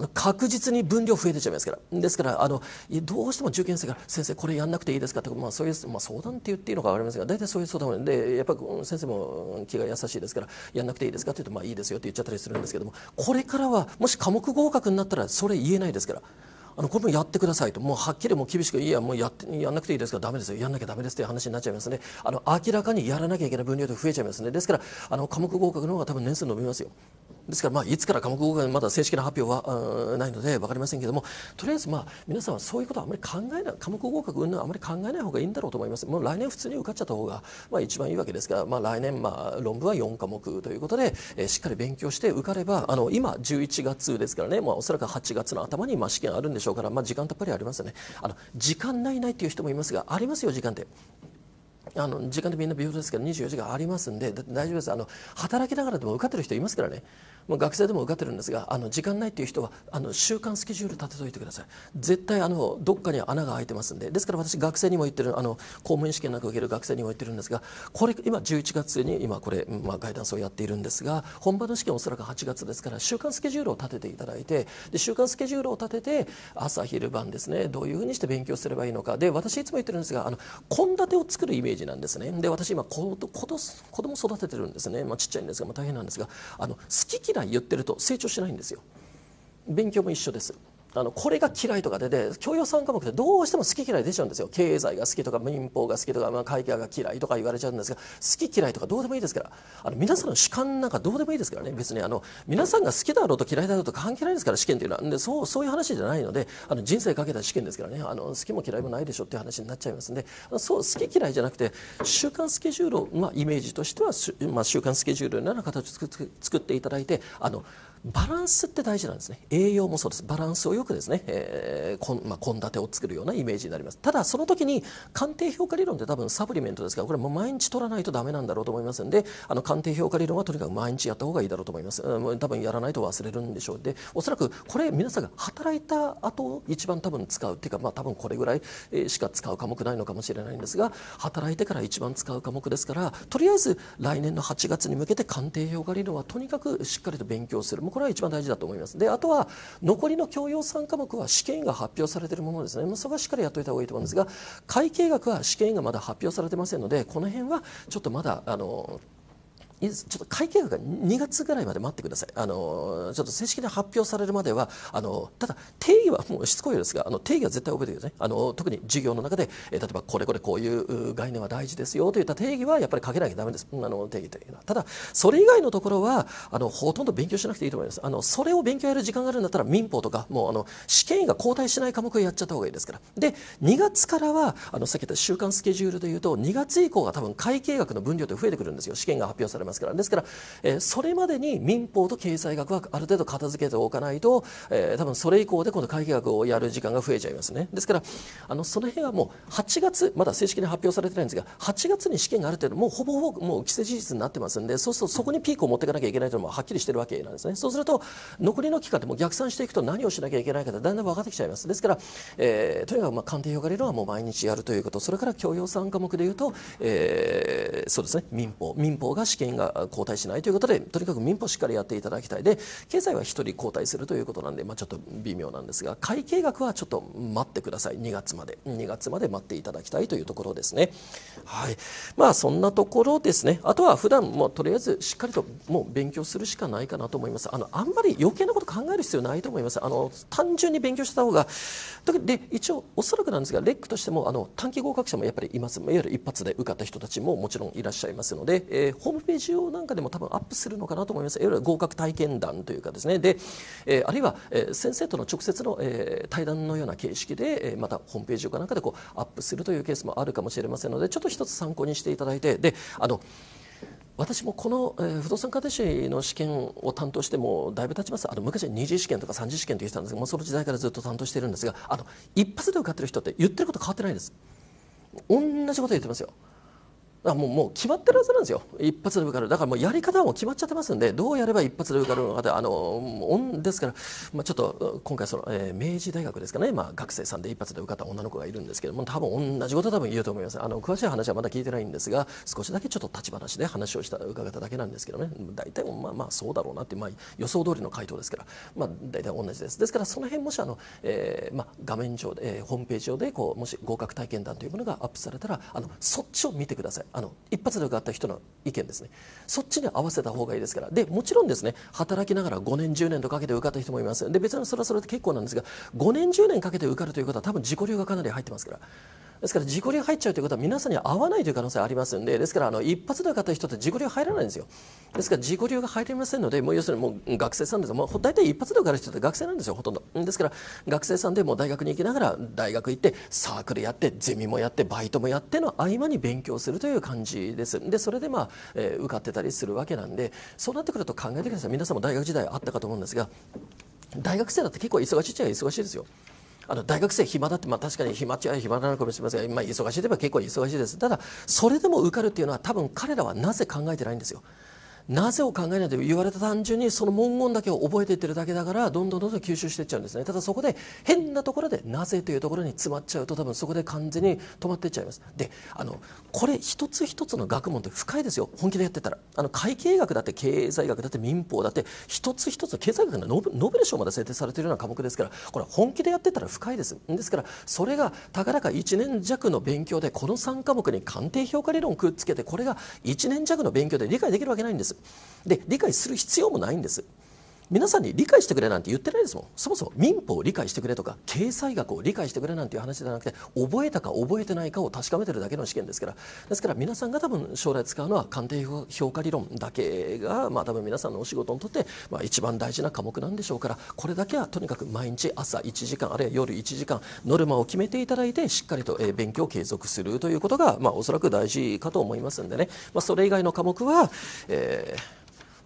あの確実に分量増えてちゃいますからですからあのどうしても受験生から「先生これやんなくていいですか?」とか、まあ、そういう、まあ、相談って言っていいのか分かりませんが大体そういう相談でやっぱり先生も気が優しいですから「やんなくていいですか?」って言うと「まあいいですよ」って言っちゃったりするんですけどもこれからはもし科目合格になったらそれ言えないですから。あのこれもやってくださいともうはっきりも厳しく「いやもうやってやんなくていいですからダですよやんなきゃだめです」という話になっちゃいますねあの明らかにやらなきゃいけない分量で増えちゃいますねですからあの科目合格の方が多分年数伸びますよですから、まあ、いつから科目合格まだ正式な発表はないので分かりませんけれどもとりあえず、まあ、皆さんはそういうことはあまり考えない科目合格云んあまり考えない方がいいんだろうと思いますもう来年普通に受かっちゃった方が、まあ、一番いいわけですから、まあ、来年、まあ、論文は4科目ということで、えー、しっかり勉強して受かればあの今11月ですからね、まあ、おそらく8月の頭に、まあ、試験あるんでしょうから、まあ、時間たっぷりありますよねあの時間ないないという人もいますがありますよ時間って。あの時間でみんな平等ですけど24時間ありますんで大丈夫ですあの働きながらでも受かってる人いますからねまあ、学生でも受かってるんですがあの時間ないっていう人はあの週間スケジュール立てといてください絶対あのどっかに穴が開いてますんでですから私学生にも言ってるあの公務員試験なく受ける学生にも言ってるんですがこれ今11月に今これ、まあ、ガイダンスをやっているんですが本番の試験おそらく8月ですから週間スケジュールを立てていただいてで週間スケジュールを立てて朝昼晩ですねどういうふうにして勉強すればいいのかで私いつも言ってるんですが献立を作るイメージなんですねで私今子供育ててるんですね、まあ、ちっちゃいんですが、まあ、大変なんですがあの好き嫌い来言ってると成長しないんですよ勉強も一緒ですあのこれが嫌いとかでで教養3科目ってどうしても好き嫌い出ちゃうんですよ経済が好きとか民法が好きとか、まあ、会計が嫌いとか言われちゃうんですが好き嫌いとかどうでもいいですからあの皆さんの主観なんかどうでもいいですからね別にあの皆さんが好きだろうと嫌いだろうと関係ないですから試験というのはでそうそういう話じゃないのであの人生かけた試験ですからねあの好きも嫌いもないでしょっていう話になっちゃいますんでそう好き嫌いじゃなくて週間スケジュールを、まあ、イメージとしては、まあ、週間スケジュールのような形を作っていただいてあのバランスって大事なんですね栄養もそうですバランスをよくですね、えーこまあ、献立を作るようなイメージになりますただその時に鑑定評価理論って多分サプリメントですからこれも毎日取らないとダメなんだろうと思いますんであの鑑定評価理論はとにかく毎日やった方がいいだろうと思います、うん、多分やらないと忘れるんでしょうでおそらくこれ皆さんが働いた後一番多分使うっていうかまあ多分これぐらいしか使う科目ないのかもしれないんですが働いてから一番使う科目ですからとりあえず来年の8月に向けて鑑定評価理論はとにかくしっかりと勉強するうこれは一番大事だと思いますであとは残りの教養3科目は試験が発表されているものですね、まあ、そこはしっかりやっといた方がいいと思うんですが会計学は試験がまだ発表されてませんのでこの辺はちょっとまだあのちょっと会計額が2月ぐらいまで待ってくださいあのちょっと正式に発表されるまではあのただ定義はもうしつこいですがあの定義は絶対覚えてくださいあの特に授業の中で、え例えばこれこれこういう概念は大事ですよといった定義はやっぱりかけなきゃだめですあの定義というのはただそれ以外のところはあのほとんど勉強しなくていいと思いますあのそれを勉強やる時間があるんだったら民法とかもうあの試験員が交代しない科目をやっちゃった方がいいですからで2月からはあのさっき言った週間スケジュールでいうと2月以降は多分会計学の分量って増えてくるんですよ試験が発表されます。ますから。ですから、えー、それまでに民法と経済学はある程度片付けておかないと、えー、多分それ以降でこの会計学をやる時間が増えちゃいますね。ですから、あの、その辺はもう8月、まだ正式に発表されてないんですが、8月に試験がある程度、もうほぼほぼもう既成事実になってますんで、そうするとそこにピークを持っていかなきゃいけないというのもはっきりしてるわけなんですね。そうすると、残りの期間でも逆算していくと何をしなきゃいけないかだんだん分かってきちゃいます。ですから、えー、とにかくまあ鑑定評価理論はもう毎日やるということ、それから教養3科目でいうと、えー、そうですね、民法。民法が試験が交代しないということでとにかく民法しっかりやっていただきたいで経済は1人交代するということなんで、まあ、ちょっと微妙なんですが会計額はちょっと待ってください2月まで2月まで待っていただきたいというところですねはいまあそんなところですねあとは普段もとりあえずしっかりともう勉強するしかないかなと思いますあのあんまり余計なこと考える必要ないと思いますあの単純に勉強した方がで一応おそらくなんですがレックとしてもあの短期合格者もやっぱりいますいわゆる一発で受かった人たちももちろんいらっしゃいますので、えー、ホームページジなんかでも多分アップするのかなと思いますいわゆる合格体験談というかですねで、えー、あるいは、えー、先生との直接の、えー、対談のような形式で、えー、またホームページかなんかでこうアップするというケースもあるかもしれませんのでちょっと一つ参考にしていただいてであの私もこの、えー、不動産鑑定士の試験を担当してもだいぶ経ちますあの昔は2次試験とか3次試験と言ってたんですがもうその時代からずっと担当しているんですがあの一発で受かってる人って言ってること変わってないです同じこと言ってますよだもうもう決まってるはずなんですよ、一発で受かる、だからもうやり方はもう決まっちゃってますんで、どうやれば一発で受かるのかで、あのですから、まあ、ちょっと今回その、えー、明治大学ですかね、まあ、学生さんで一発で受かった女の子がいるんですけども、多分同じこと多分言うと思います、あの詳しい話はまだ聞いてないんですが、少しだけちょっと立ち話で話をした伺っただけなんですけどね、大体まあまあそうだろうなって、まあ、予想通りの回答ですから、まあ、大体同じです。ですから、その辺もしあの、えーまあ、画面上で、えー、ホームページ上でこう、もし合格体験談というものがアップされたら、あのそっちを見てください。あの一発で受かった人の意見ですねそっちに合わせた方がいいですからでもちろんですね働きながら5年10年とかけて受かった人もいますで別にそれはそれで結構なんですが5年10年かけて受かるということは多分自己流がかなり入ってますからですから自己流入っちゃうということは皆さんに合わないという可能性ありますんでですからあの一発でかった人って自己流入らないんですよですから自己流が入りませんのでもう要するにもう学生さんですもう大体一発で受かる人って学生なんですよほとんどですから学生さんでも大学に行きながら大学行ってサークルやってゼミもやってバイトもやっての合間に勉強するという感じですでそれでまあ、えー、受かってたりするわけなんでそうなってくると考えてください皆さんも大学時代あったかと思うんですが大学生だって結構忙しいっちゃ忙しいですよあの大学生暇だって、まあ、確かに暇っちゃ暇なのかもしれませんが、まあ、忙しいといえば結構忙しいですただそれでも受かるっていうのは多分彼らはなぜ考えてないんですよなぜを考えないと言われた単純にその文言だけを覚えていってるだけだからどんどんどんどん吸収していっちゃうんですねただそこで変なところでなぜというところに詰まっちゃうと多分そこで完全に止まっていっちゃいますであのこれ一つ一つの学問って深いですよ本気でやってたらあの会計学だって経済学だって民法だって一つ一つの経済学のノーベル賞まで制定されているような科目ですからこれ本気でやってたら深いですですからそれがたかだか1年弱の勉強でこの3科目に鑑定評価理論をくっつけてこれが1年弱の勉強で理解できるわけないんですで理解する必要もないんです皆さんに理解してくれなんて言ってないですもんそもそも民法を理解してくれとか経済学を理解してくれなんていう話じゃなくて覚えたか覚えてないかを確かめてるだけの試験ですからですから皆さんが多分将来使うのは鑑定評価理論だけが、まあ、多分皆さんのお仕事にとって、まあ、一番大事な科目なんでしょうからこれだけはとにかく毎日朝1時間あるいは夜1時間ノルマを決めていただいてしっかりと勉強を継続するということが、まあ、おそらく大事かと思いますんでね、まあ、それ以外の科目は、えー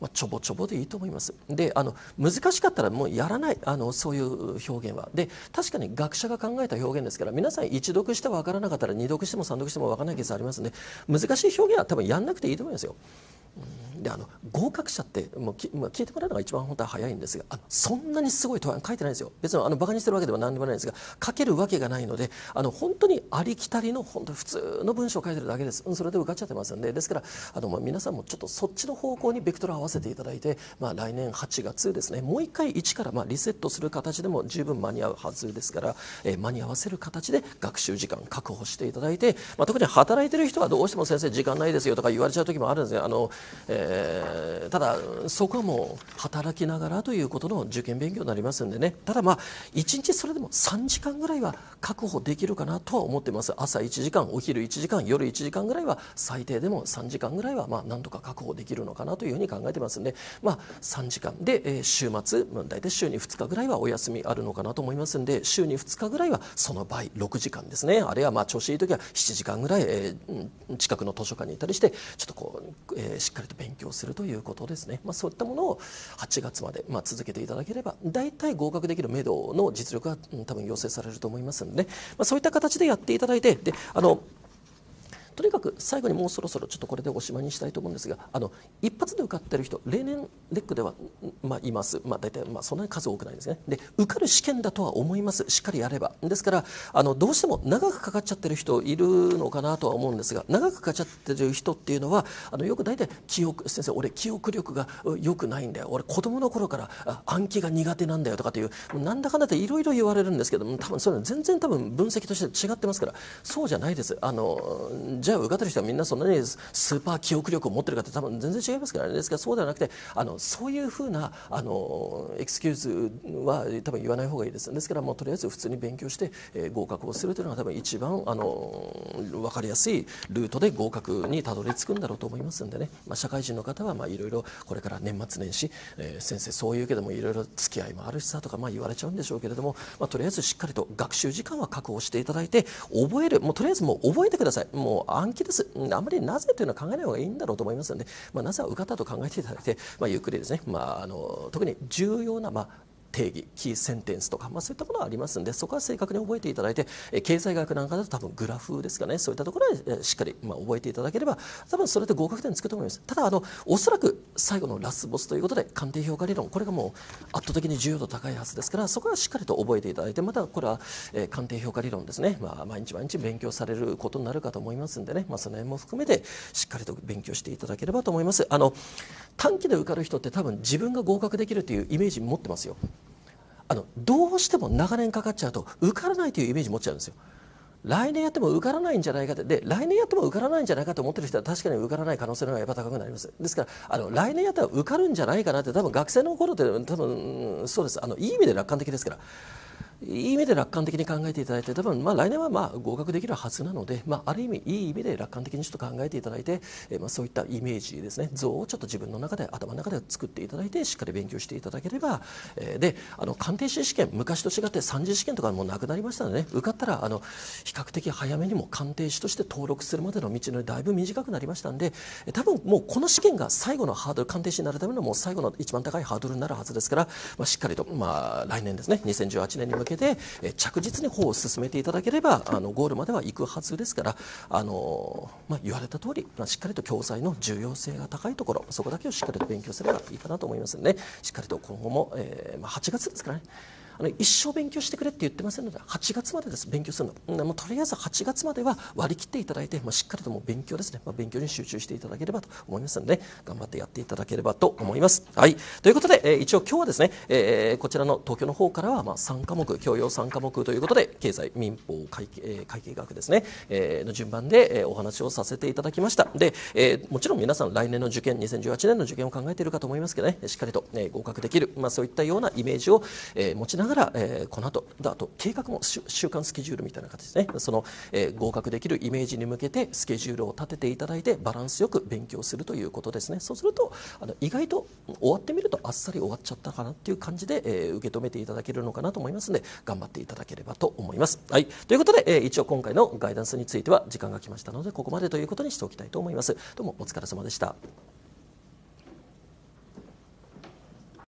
まあ、ちょぼちょぼでいいと思います。であの難しかったらもうやらないあのそういう表現は。で確かに学者が考えた表現ですから皆さん一読して分からなかったら二読しても三読しても分からないケースありますので難しい表現は多分やんなくていいと思いますよ。うんであの合格者ってもうき、まあ、聞いてもらうのが一番本当は早いんですがあのそんなにすごい答案書いてないんですよ別にあのバカにしてるわけでは何でもないんですが書けるわけがないのであの本当にありきたりの本当普通の文章を書いてるだけです、うん、それで受かっちゃってますんでですからあの、まあ、皆さんもちょっとそっちの方向にベクトルを合わせていただいて、まあ、来年8月ですねもう一回一からまあリセットする形でも十分間に合うはずですから、えー、間に合わせる形で学習時間確保していただいて、まあ、特に働いてる人はどうしても先生時間ないですよとか言われちゃう時もあるんですがあの、えーえー、ただそこはもう働きながらということの受験勉強になりますんでねただまあ1日それでも3時間ぐらいは確保できるかなとは思ってます朝1時間お昼1時間夜1時間ぐらいは最低でも3時間ぐらいはまあなんとか確保できるのかなというふうに考えてますんでまあ3時間で、えー、週末大体週に2日ぐらいはお休みあるのかなと思いますんで週に2日ぐらいはその倍6時間ですねあるいはまあ調子いい時は7時間ぐらい、えー、近くの図書館にいたりしてちょっとこう、えー、しっかりと勉強強するということですね、まあ、そういったものを8月まで、まあ、続けていただければ大体合格できるめどの実力が、うん、多分要請されると思いますので、まあ、そういった形でやっていただいてであのとにかく最後にもうそろそろちょっとこれでおしまいにしたいと思うんですがあの一発で受かってる人例年レックでは、まあ、います、まあ、大体、まあ、そんなに数多くないんですねで受かる試験だとは思いますしっかりやればですからあのどうしても長くかかっちゃってる人いるのかなとは思うんですが長くかかっちゃってる人っていうのはあのよく大体記憶先生俺記憶力が良くないんだよ俺子供の頃から暗記が苦手なんだよとかていうなんだかんだっていろいろ言われるんですけども多分それは全然多分分析として違ってますからそうじゃないです。あのじゃあ受かってる人はみんなそんなにスーパー記憶力を持ってるかって多分全然違いますからねですからそうではなくてあのそういうふうなあのエクスキューズは多分言わない方がいいですですからもうとりあえず普通に勉強して、えー、合格をするというのが多分一番あの分かりやすいルートで合格にたどり着くんだろうと思いますんでね、まあ、社会人の方はいろいろこれから年末年始、えー、先生そういうけどもいろいろ付き合いもあるしさとかまあ言われちゃうんでしょうけれども、まあ、とりあえずしっかりと学習時間は確保していただいて覚えるもうとりあえずもう覚えてくださいもう暗記です、ん、あまりなぜというのは考えない方がいいんだろうと思いますので、まあ、なぜは受かったと考えていただいて、まあ、ゆっくりですね、まあ、あの特に重要な、まあ、定義キーセンテンスとか、まあ、そういったものがありますのでそこは正確に覚えていただいて経済学なんかだと多分グラフですかねそういったところでしっかり、まあ、覚えていただければ多分それで合格点つくと思いますただあのおそらく最後のラスボスということで鑑定評価理論これがもう圧倒的に重要度高いはずですからそこはしっかりと覚えていただいてまたこれは、えー、鑑定評価理論ですね、まあ、毎日毎日勉強されることになるかと思いますんでね、まあ、その辺も含めてしっかりと勉強していただければと思います。あの短期で受かる人って多分自分が合格できるというイメージ持ってますよあのどうしても長年かかっちゃうと受からないというイメージ持っちゃうんですよ来年やっても受からないんじゃないかってで来年やっても受からないんじゃないかと思ってる人は確かに受からない可能性の方がやっぱ高くなりますですからあの来年やったら受かるんじゃないかなって多分学生の頃って多分そうですあのいい意味で楽観的ですからいい意味で楽観的に考えていただいて多分まあ来年はまあ合格できるはずなので、まあ、ある意味いい意味で楽観的にちょっと考えていただいて、えまあ、そういったイメージですね像をちょっと自分の中で頭の中で作っていただいてしっかり勉強していただければ、えであの鑑定士試験昔と違って3次試験とかもなくなりましたので、ね、受かったらあの比較的早めにも鑑定士として登録するまでの道のりだいぶ短くなりましたんで多分もうこの試験が最後のハードル鑑定士になるためのもう最後の一番高いハードルになるはずですから、まあ、しっかりと、まあ、来年ですね2018年に向けけで着実に歩を進めていただければあのゴールまでは行くはずですからあの、まあ、言われた通り、まあ、しっかりと共済の重要性が高いところそこだけをしっかりと勉強すればいいかなと思いますので、ね、しっかりと今後も、えー、まあ、8月ですからねあの一生勉強してくれって言ってませんので8月までです勉強するのでもとりあえず8月までは割り切っていただいて、まあ、しっかりとも勉強ですね、まあ、勉強に集中していただければと思いますので頑張ってやっていただければと思います。はい、ということで、えー、一応今日はですね、えー、こちらの東京の方からはまあ3科目教養3科目ということで経済民法会計え会計学ですね、えー、の順番で、えー、お話をさせていただきました。で、えー、もちろん皆さん来年の受験2018年の受験を考えているかと思いますけどねしっかりと、えー、合格できる、まあ、そういったようなイメージを、えー、持ちながらながら、えー、この後だと計画も週間スケジュールみたいな形ですねその、えー、合格できるイメージに向けてスケジュールを立てていただいてバランスよく勉強するということですねそうするとあの意外と終わってみるとあっさり終わっちゃったかなっていう感じで、えー、受け止めていただけるのかなと思いますので頑張っていただければと思います。はい、ということで、えー、一応今回のガイダンスについては時間が来ましたのでここまでということにしておきたいと思います。どうもお疲れ様でした。